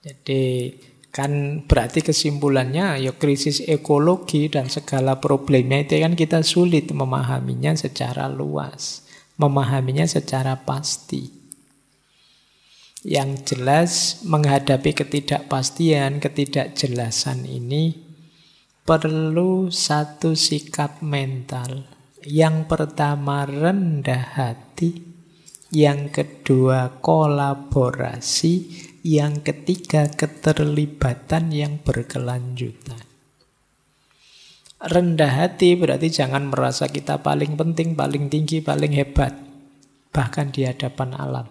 Jadi kan berarti kesimpulannya ya krisis ekologi dan segala problemnya itu kan kita sulit memahaminya secara luas, memahaminya secara pasti yang jelas menghadapi ketidakpastian, ketidakjelasan ini perlu satu sikap mental. Yang pertama rendah hati, yang kedua kolaborasi, yang ketiga keterlibatan yang berkelanjutan. Rendah hati berarti jangan merasa kita paling penting, paling tinggi, paling hebat, bahkan di hadapan alam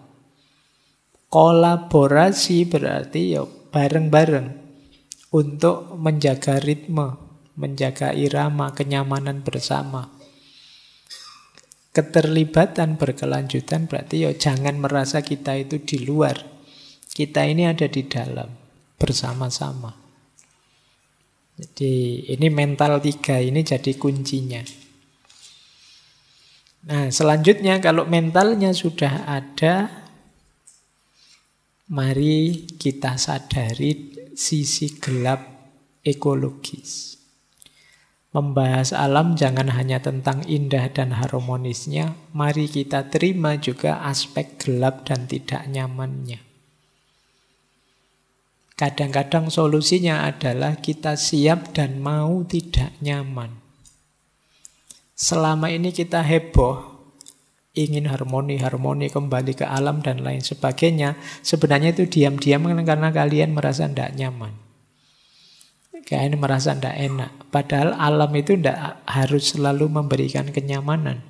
Kolaborasi berarti ya bareng-bareng untuk menjaga ritme, menjaga irama, kenyamanan bersama. Keterlibatan berkelanjutan berarti ya jangan merasa kita itu di luar. Kita ini ada di dalam, bersama-sama. Jadi ini mental tiga ini jadi kuncinya. Nah selanjutnya kalau mentalnya sudah ada, Mari kita sadari sisi gelap ekologis. Membahas alam jangan hanya tentang indah dan harmonisnya, mari kita terima juga aspek gelap dan tidak nyamannya. Kadang-kadang solusinya adalah kita siap dan mau tidak nyaman. Selama ini kita heboh ingin harmoni-harmoni kembali ke alam dan lain sebagainya, sebenarnya itu diam-diam karena kalian merasa tidak nyaman. Kalian merasa tidak enak. Padahal alam itu tidak harus selalu memberikan kenyamanan.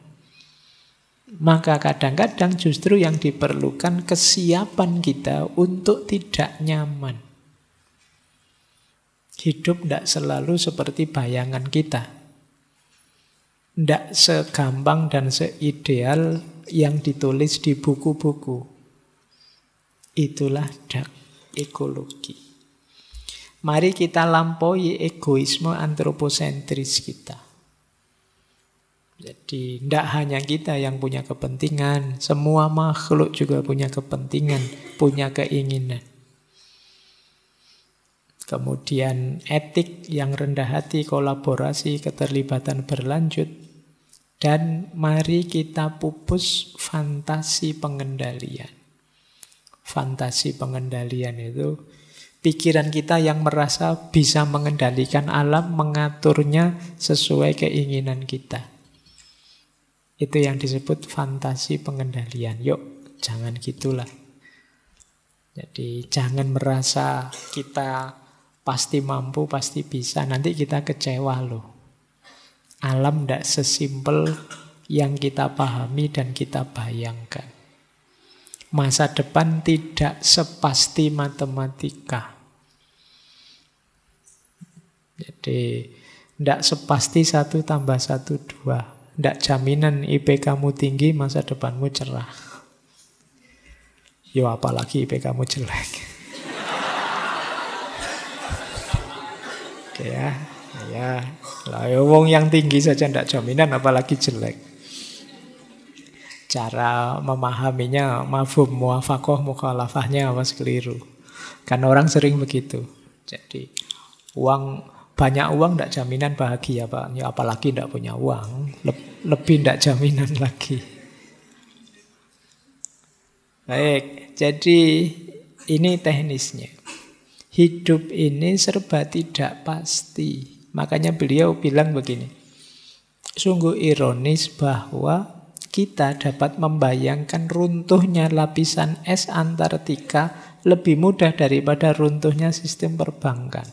Maka kadang-kadang justru yang diperlukan kesiapan kita untuk tidak nyaman. Hidup tidak selalu seperti bayangan kita tidak segampang dan seideal yang ditulis di buku-buku. Itulah Dak ekologi. Mari kita lampaui egoisme antroposentris kita. Jadi tidak hanya kita yang punya kepentingan, semua makhluk juga punya kepentingan, punya keinginan. Kemudian etik yang rendah hati, kolaborasi, keterlibatan berlanjut, dan mari kita pupus fantasi pengendalian. Fantasi pengendalian itu pikiran kita yang merasa bisa mengendalikan alam, mengaturnya sesuai keinginan kita. Itu yang disebut fantasi pengendalian. Yuk, jangan gitulah. Jadi jangan merasa kita pasti mampu, pasti bisa. Nanti kita kecewa loh. Alam tidak sesimpel yang kita pahami dan kita bayangkan. Masa depan tidak sepasti matematika. Jadi tidak sepasti satu tambah satu dua. Tidak jaminan IP kamu tinggi, masa depanmu cerah. Yo apalagi IP kamu jelek. Oke okay, ya. Iya. Ya, lah wong yang tinggi saja ndak jaminan apalagi jelek. Cara memahaminya mafhum muafakoh mukhalafahnya awas keliru. Kan orang sering begitu. Jadi uang banyak uang ndak jaminan bahagia pak. Ya, apalagi ndak punya uang lebih ndak jaminan lagi. Baik, jadi ini teknisnya. Hidup ini serba tidak pasti. Makanya beliau bilang begini, sungguh ironis bahwa kita dapat membayangkan runtuhnya lapisan es Antartika lebih mudah daripada runtuhnya sistem perbankan.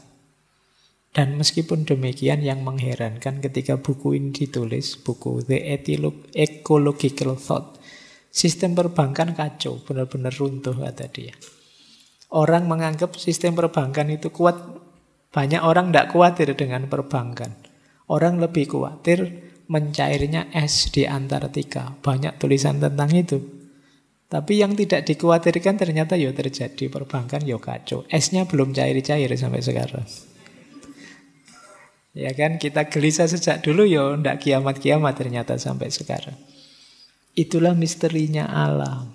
Dan meskipun demikian yang mengherankan ketika buku ini ditulis, buku The Ecological Thought, sistem perbankan kacau, benar-benar runtuh kata dia. Orang menganggap sistem perbankan itu kuat banyak orang tidak khawatir dengan perbankan. Orang lebih khawatir mencairnya es di Antartika. Banyak tulisan tentang itu. Tapi yang tidak dikhawatirkan ternyata ya terjadi perbankan ya kacau. Esnya belum cair-cair sampai sekarang. Ya kan kita gelisah sejak dulu ya ndak kiamat-kiamat ternyata sampai sekarang. Itulah misterinya alam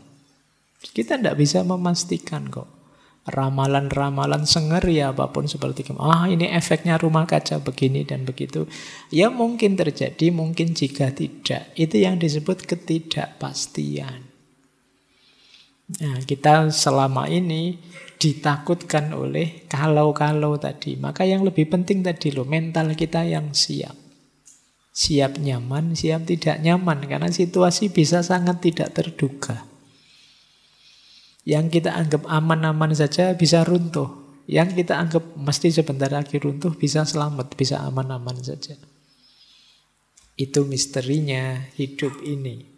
Kita ndak bisa memastikan kok ramalan-ramalan senger ya apapun seperti ah ini efeknya rumah kaca begini dan begitu ya mungkin terjadi mungkin jika tidak itu yang disebut ketidakpastian nah kita selama ini ditakutkan oleh kalau-kalau tadi maka yang lebih penting tadi lo mental kita yang siap siap nyaman siap tidak nyaman karena situasi bisa sangat tidak terduga yang kita anggap aman-aman saja bisa runtuh. Yang kita anggap mesti sebentar lagi runtuh bisa selamat, bisa aman-aman saja. Itu misterinya hidup ini.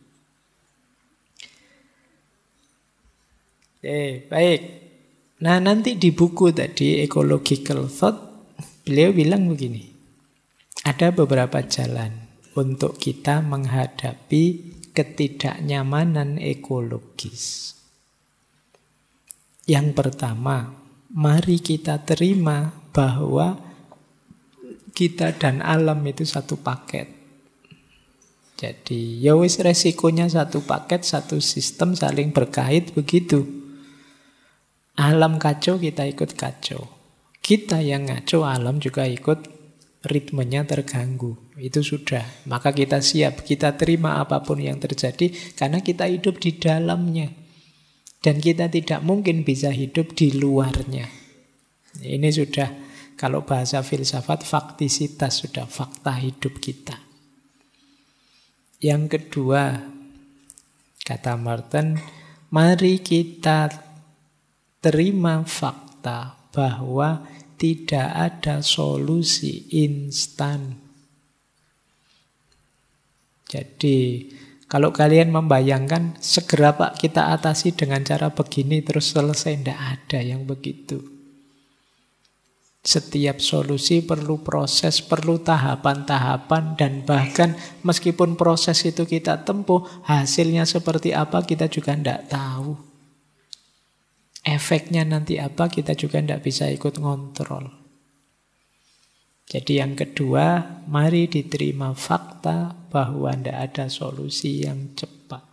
Oke, baik. Nah, nanti di buku tadi Ecological Thought, beliau bilang begini. Ada beberapa jalan untuk kita menghadapi ketidaknyamanan ekologis. Yang pertama, mari kita terima bahwa kita dan alam itu satu paket. Jadi, ya wis resikonya satu paket, satu sistem saling berkait begitu. Alam kacau kita ikut kacau. Kita yang ngaco alam juga ikut ritmenya terganggu. Itu sudah. Maka kita siap, kita terima apapun yang terjadi karena kita hidup di dalamnya. Dan kita tidak mungkin bisa hidup di luarnya. Ini sudah kalau bahasa filsafat faktisitas sudah fakta hidup kita. Yang kedua, kata Martin, mari kita terima fakta bahwa tidak ada solusi instan. Jadi kalau kalian membayangkan segera Pak kita atasi dengan cara begini terus selesai, tidak ada yang begitu. Setiap solusi perlu proses, perlu tahapan-tahapan dan bahkan meskipun proses itu kita tempuh, hasilnya seperti apa kita juga tidak tahu. Efeknya nanti apa kita juga tidak bisa ikut ngontrol. Jadi yang kedua, mari diterima fakta bahwa tidak ada solusi yang cepat.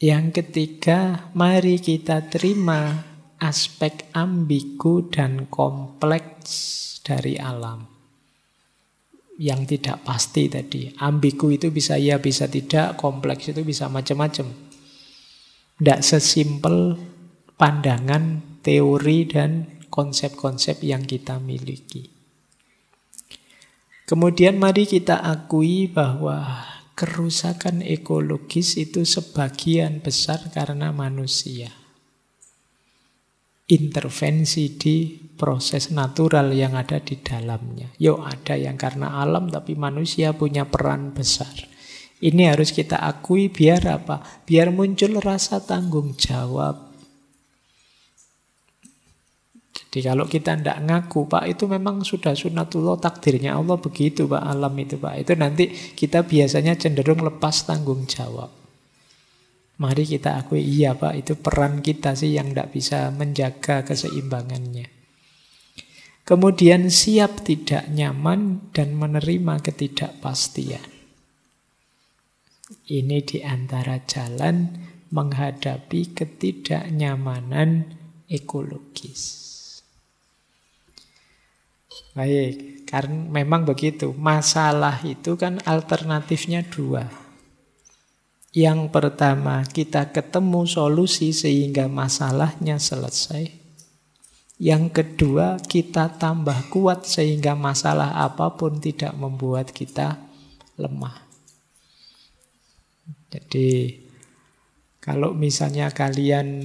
Yang ketiga, mari kita terima aspek ambigu dan kompleks dari alam. Yang tidak pasti tadi. Ambigu itu bisa ya, bisa tidak. Kompleks itu bisa macam-macam. Tidak sesimpel pandangan, teori, dan konsep-konsep yang kita miliki. Kemudian mari kita akui bahwa kerusakan ekologis itu sebagian besar karena manusia. Intervensi di proses natural yang ada di dalamnya. Yo ada yang karena alam tapi manusia punya peran besar. Ini harus kita akui biar apa? Biar muncul rasa tanggung jawab, Jadi kalau kita tidak ngaku, Pak itu memang sudah sunatullah takdirnya Allah begitu Pak alam itu Pak. Itu nanti kita biasanya cenderung lepas tanggung jawab. Mari kita akui, iya Pak itu peran kita sih yang tidak bisa menjaga keseimbangannya. Kemudian siap tidak nyaman dan menerima ketidakpastian. Ini diantara jalan menghadapi ketidaknyamanan ekologis. Baik, karena memang begitu. Masalah itu kan alternatifnya dua. Yang pertama, kita ketemu solusi sehingga masalahnya selesai. Yang kedua, kita tambah kuat sehingga masalah apapun tidak membuat kita lemah. Jadi, kalau misalnya kalian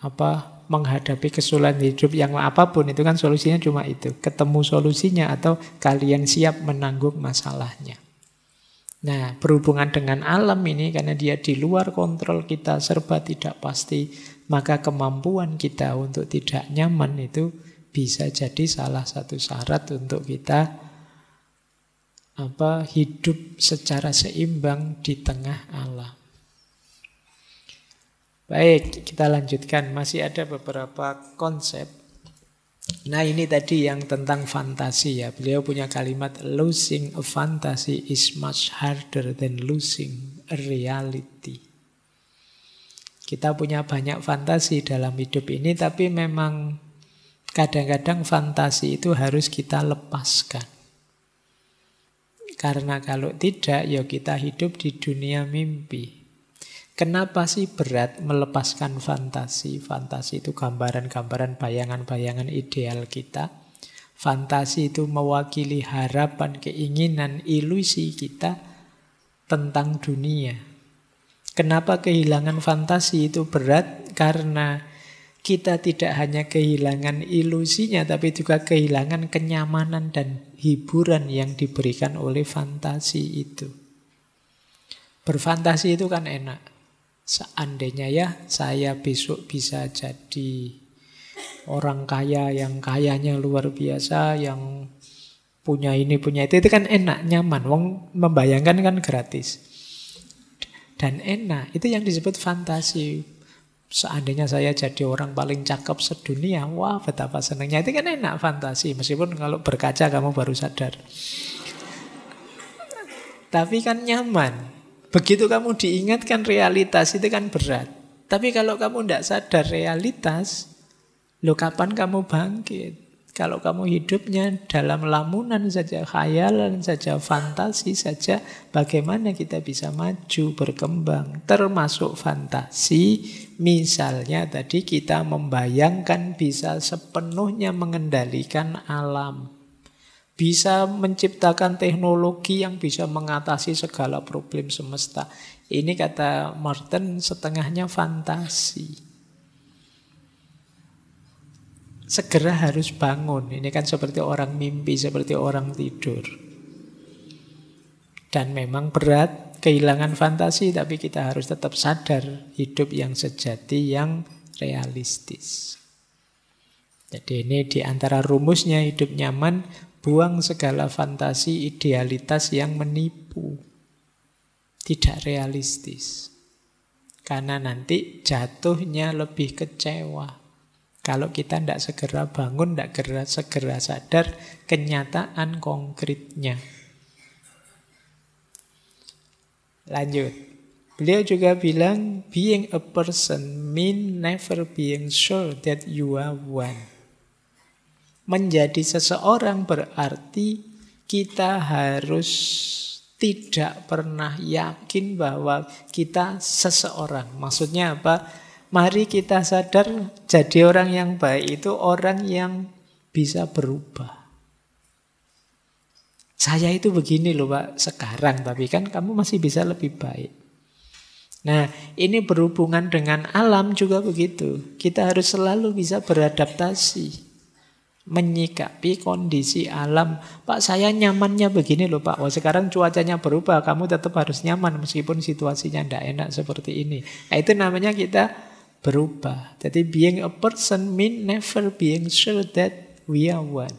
apa menghadapi kesulitan hidup yang apapun itu kan solusinya cuma itu. Ketemu solusinya atau kalian siap menanggung masalahnya. Nah, berhubungan dengan alam ini karena dia di luar kontrol kita serba tidak pasti, maka kemampuan kita untuk tidak nyaman itu bisa jadi salah satu syarat untuk kita apa hidup secara seimbang di tengah alam. Baik, kita lanjutkan. Masih ada beberapa konsep. Nah ini tadi yang tentang fantasi ya. Beliau punya kalimat losing a fantasy is much harder than losing a reality. Kita punya banyak fantasi dalam hidup ini tapi memang kadang-kadang fantasi itu harus kita lepaskan. Karena kalau tidak ya kita hidup di dunia mimpi. Kenapa sih berat melepaskan fantasi? Fantasi itu gambaran-gambaran, bayangan-bayangan ideal kita. Fantasi itu mewakili harapan, keinginan, ilusi kita tentang dunia. Kenapa kehilangan fantasi itu berat? Karena kita tidak hanya kehilangan ilusinya, tapi juga kehilangan kenyamanan dan hiburan yang diberikan oleh fantasi itu. Berfantasi itu kan enak. Seandainya ya saya besok bisa jadi orang kaya yang kayanya luar biasa, yang punya ini punya itu itu kan enak nyaman wong membayangkan kan gratis dan enak itu yang disebut fantasi seandainya saya jadi orang paling cakep sedunia wah betapa senangnya itu kan enak fantasi meskipun kalau berkaca kamu baru sadar tapi kan nyaman Begitu kamu diingatkan realitas itu kan berat. Tapi kalau kamu tidak sadar realitas, lo kapan kamu bangkit? Kalau kamu hidupnya dalam lamunan saja, khayalan saja, fantasi saja, bagaimana kita bisa maju, berkembang? Termasuk fantasi, misalnya tadi kita membayangkan bisa sepenuhnya mengendalikan alam bisa menciptakan teknologi yang bisa mengatasi segala problem semesta. Ini kata Martin setengahnya fantasi. Segera harus bangun. Ini kan seperti orang mimpi, seperti orang tidur. Dan memang berat kehilangan fantasi, tapi kita harus tetap sadar hidup yang sejati, yang realistis. Jadi ini di antara rumusnya hidup nyaman Buang segala fantasi idealitas yang menipu. Tidak realistis. Karena nanti jatuhnya lebih kecewa. Kalau kita tidak segera bangun, tidak segera, sadar kenyataan konkretnya. Lanjut. Beliau juga bilang, being a person mean never being sure that you are one. Menjadi seseorang berarti kita harus tidak pernah yakin bahwa kita seseorang. Maksudnya apa? Mari kita sadar jadi orang yang baik itu orang yang bisa berubah. Saya itu begini loh Pak sekarang, tapi kan kamu masih bisa lebih baik. Nah, ini berhubungan dengan alam juga begitu. Kita harus selalu bisa beradaptasi menyikapi kondisi alam. Pak saya nyamannya begini loh Pak. Wah oh, sekarang cuacanya berubah, kamu tetap harus nyaman meskipun situasinya tidak enak seperti ini. Nah, itu namanya kita berubah. Jadi being a person mean never being sure that we are one.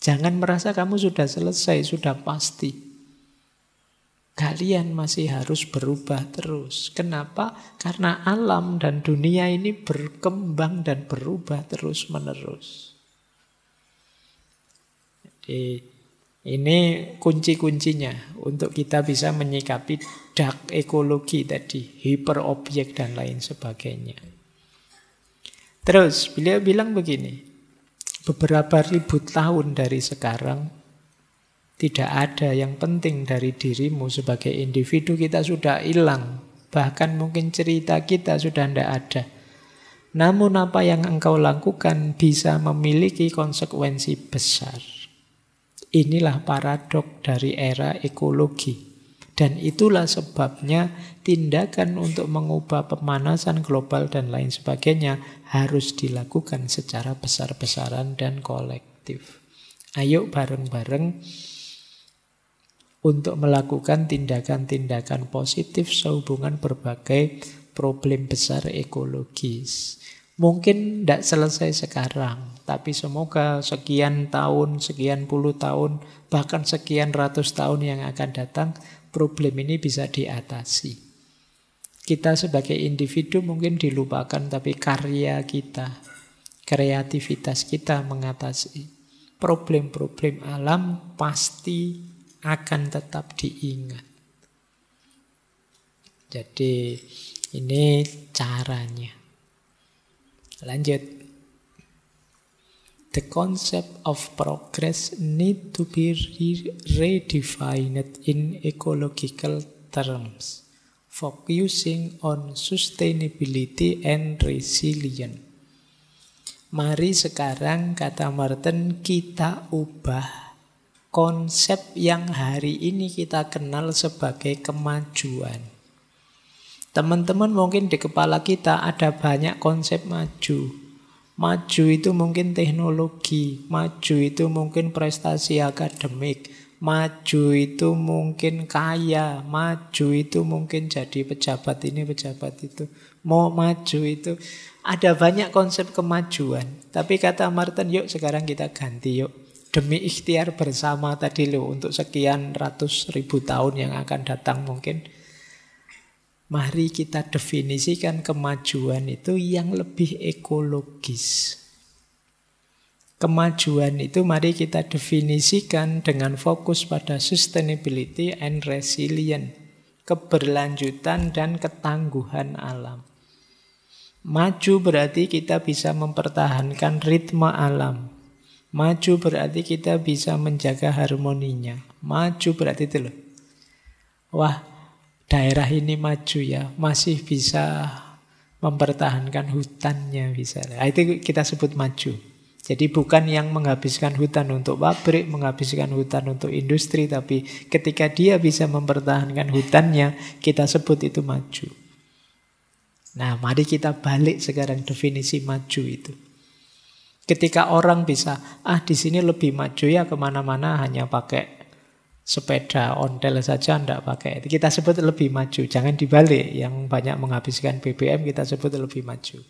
Jangan merasa kamu sudah selesai, sudah pasti. Kalian masih harus berubah terus. Kenapa? Karena alam dan dunia ini berkembang dan berubah terus-menerus. Jadi ini kunci-kuncinya untuk kita bisa menyikapi dark ekologi tadi, hiperobjek dan lain sebagainya. Terus beliau bilang begini, beberapa ribu tahun dari sekarang tidak ada yang penting dari dirimu sebagai individu kita sudah hilang. Bahkan mungkin cerita kita sudah tidak ada. Namun apa yang engkau lakukan bisa memiliki konsekuensi besar. Inilah paradok dari era ekologi. Dan itulah sebabnya tindakan untuk mengubah pemanasan global dan lain sebagainya harus dilakukan secara besar-besaran dan kolektif. Ayo bareng-bareng untuk melakukan tindakan-tindakan positif sehubungan berbagai problem besar ekologis. Mungkin tidak selesai sekarang, tapi semoga sekian tahun, sekian puluh tahun, bahkan sekian ratus tahun yang akan datang, problem ini bisa diatasi. Kita sebagai individu mungkin dilupakan, tapi karya kita, kreativitas kita mengatasi problem-problem alam pasti akan tetap diingat. Jadi ini caranya. Lanjut the concept of progress need to be re redefined in ecological terms, focusing on sustainability and resilience. Mari sekarang, kata Martin, kita ubah konsep yang hari ini kita kenal sebagai kemajuan. Teman-teman mungkin di kepala kita ada banyak konsep maju, Maju itu mungkin teknologi, maju itu mungkin prestasi akademik, maju itu mungkin kaya, maju itu mungkin jadi pejabat ini, pejabat itu. Mau maju itu ada banyak konsep kemajuan. Tapi kata Martin, yuk sekarang kita ganti yuk. Demi ikhtiar bersama tadi loh untuk sekian ratus ribu tahun yang akan datang mungkin Mari kita definisikan kemajuan itu yang lebih ekologis. Kemajuan itu mari kita definisikan dengan fokus pada sustainability and resilience, keberlanjutan dan ketangguhan alam. Maju berarti kita bisa mempertahankan ritme alam. Maju berarti kita bisa menjaga harmoninya. Maju berarti itu loh. Wah, daerah ini maju ya, masih bisa mempertahankan hutannya bisa. Nah, itu kita sebut maju. Jadi bukan yang menghabiskan hutan untuk pabrik, menghabiskan hutan untuk industri, tapi ketika dia bisa mempertahankan hutannya, kita sebut itu maju. Nah, mari kita balik sekarang definisi maju itu. Ketika orang bisa, ah di sini lebih maju ya kemana-mana hanya pakai sepeda ontel saja tidak pakai. Kita sebut lebih maju, jangan dibalik. Yang banyak menghabiskan BBM kita sebut lebih maju.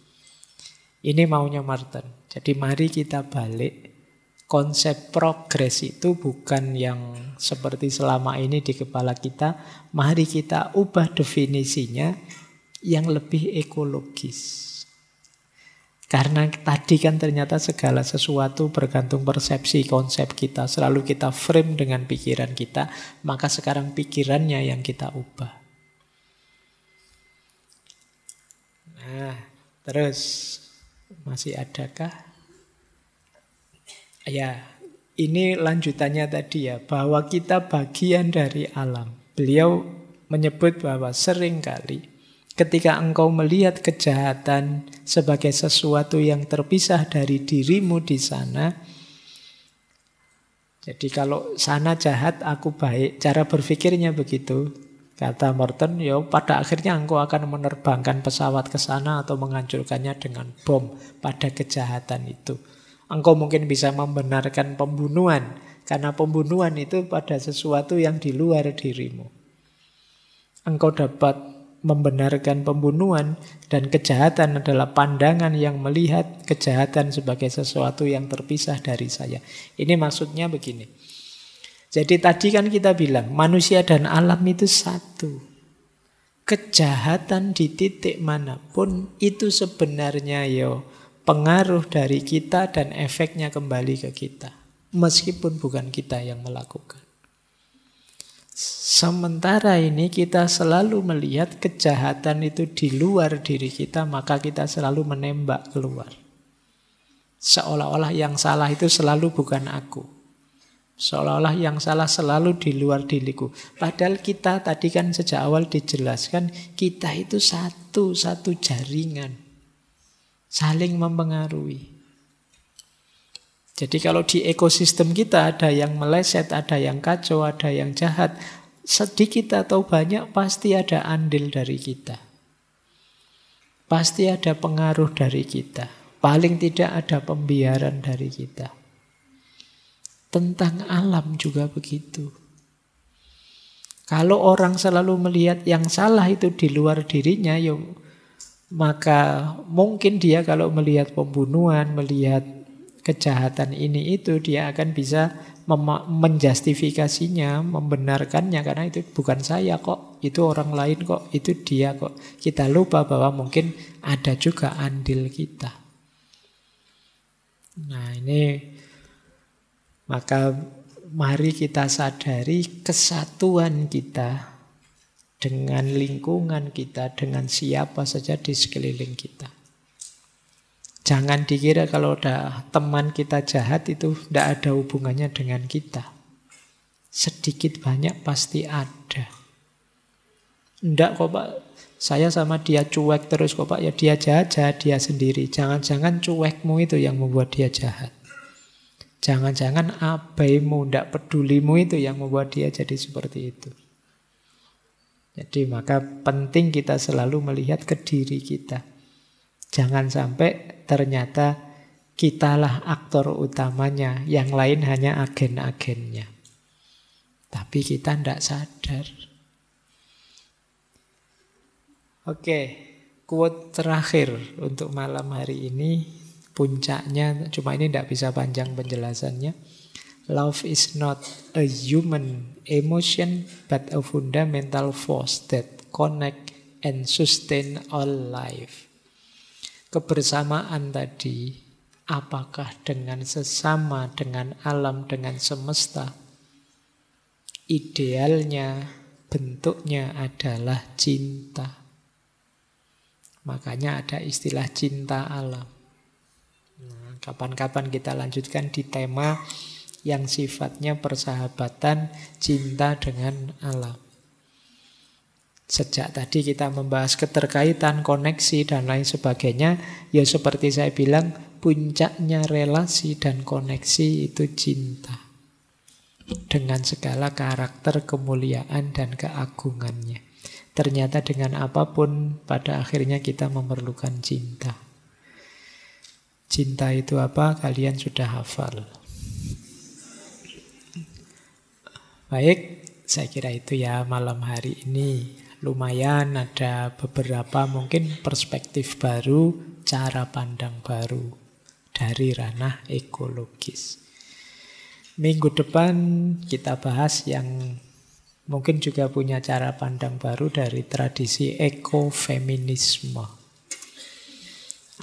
Ini maunya Martin. Jadi mari kita balik konsep progres itu bukan yang seperti selama ini di kepala kita. Mari kita ubah definisinya yang lebih ekologis. Karena tadi kan ternyata segala sesuatu bergantung persepsi konsep kita. Selalu kita frame dengan pikiran kita. Maka sekarang pikirannya yang kita ubah. Nah, terus masih adakah? Ya, ini lanjutannya tadi ya. Bahwa kita bagian dari alam. Beliau menyebut bahwa seringkali ketika engkau melihat kejahatan, sebagai sesuatu yang terpisah dari dirimu di sana. Jadi kalau sana jahat, aku baik. Cara berpikirnya begitu. Kata Morton, yo ya, pada akhirnya engkau akan menerbangkan pesawat ke sana atau menghancurkannya dengan bom pada kejahatan itu. Engkau mungkin bisa membenarkan pembunuhan, karena pembunuhan itu pada sesuatu yang di luar dirimu. Engkau dapat membenarkan pembunuhan dan kejahatan adalah pandangan yang melihat kejahatan sebagai sesuatu yang terpisah dari saya. Ini maksudnya begini. Jadi tadi kan kita bilang manusia dan alam itu satu. Kejahatan di titik manapun itu sebenarnya yo ya pengaruh dari kita dan efeknya kembali ke kita. Meskipun bukan kita yang melakukan. Sementara ini kita selalu melihat kejahatan itu di luar diri kita, maka kita selalu menembak keluar. Seolah-olah yang salah itu selalu bukan aku. Seolah-olah yang salah selalu di luar diriku. Padahal kita tadi kan sejak awal dijelaskan, kita itu satu, satu jaringan. Saling mempengaruhi. Jadi kalau di ekosistem kita ada yang meleset, ada yang kacau, ada yang jahat, sedikit atau banyak pasti ada andil dari kita. Pasti ada pengaruh dari kita. Paling tidak ada pembiaran dari kita. Tentang alam juga begitu. Kalau orang selalu melihat yang salah itu di luar dirinya, ya maka mungkin dia kalau melihat pembunuhan, melihat kejahatan ini itu, dia akan bisa menjustifikasinya, membenarkannya karena itu bukan saya kok, itu orang lain kok, itu dia kok. Kita lupa bahwa mungkin ada juga andil kita. Nah, ini maka mari kita sadari kesatuan kita dengan lingkungan kita, dengan siapa saja di sekeliling kita. Jangan dikira kalau ada teman kita jahat itu tidak ada hubungannya dengan kita. Sedikit banyak pasti ada. Tidak kok Pak, saya sama dia cuek terus kok Pak. Ya dia jahat, jahat dia sendiri. Jangan-jangan cuekmu itu yang membuat dia jahat. Jangan-jangan abaimu, tidak pedulimu itu yang membuat dia jadi seperti itu. Jadi maka penting kita selalu melihat ke diri kita. Jangan sampai ternyata kitalah aktor utamanya, yang lain hanya agen-agennya. Tapi kita tidak sadar. Oke, quote terakhir untuk malam hari ini, puncaknya, cuma ini tidak bisa panjang penjelasannya. Love is not a human emotion, but a fundamental force that connect and sustain all life kebersamaan tadi, apakah dengan sesama, dengan alam, dengan semesta, idealnya, bentuknya adalah cinta. Makanya ada istilah cinta alam. Nah, kapan-kapan kita lanjutkan di tema yang sifatnya persahabatan cinta dengan alam. Sejak tadi kita membahas keterkaitan, koneksi, dan lain sebagainya. Ya seperti saya bilang, puncaknya relasi dan koneksi itu cinta. Dengan segala karakter kemuliaan dan keagungannya. Ternyata dengan apapun pada akhirnya kita memerlukan cinta. Cinta itu apa? Kalian sudah hafal. Baik, saya kira itu ya malam hari ini lumayan ada beberapa mungkin perspektif baru, cara pandang baru dari ranah ekologis. Minggu depan kita bahas yang mungkin juga punya cara pandang baru dari tradisi ekofeminisme.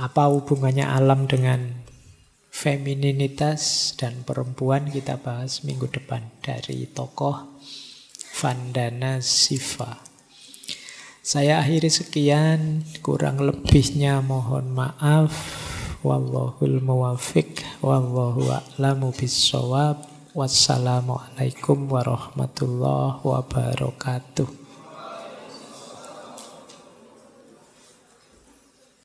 Apa hubungannya alam dengan femininitas dan perempuan kita bahas minggu depan dari tokoh Vandana Siva. Saya akhiri sekian, kurang lebihnya mohon maaf. Wallahul muwafiq, wallahu a'lamu bisawab. Wassalamualaikum warahmatullahi wabarakatuh.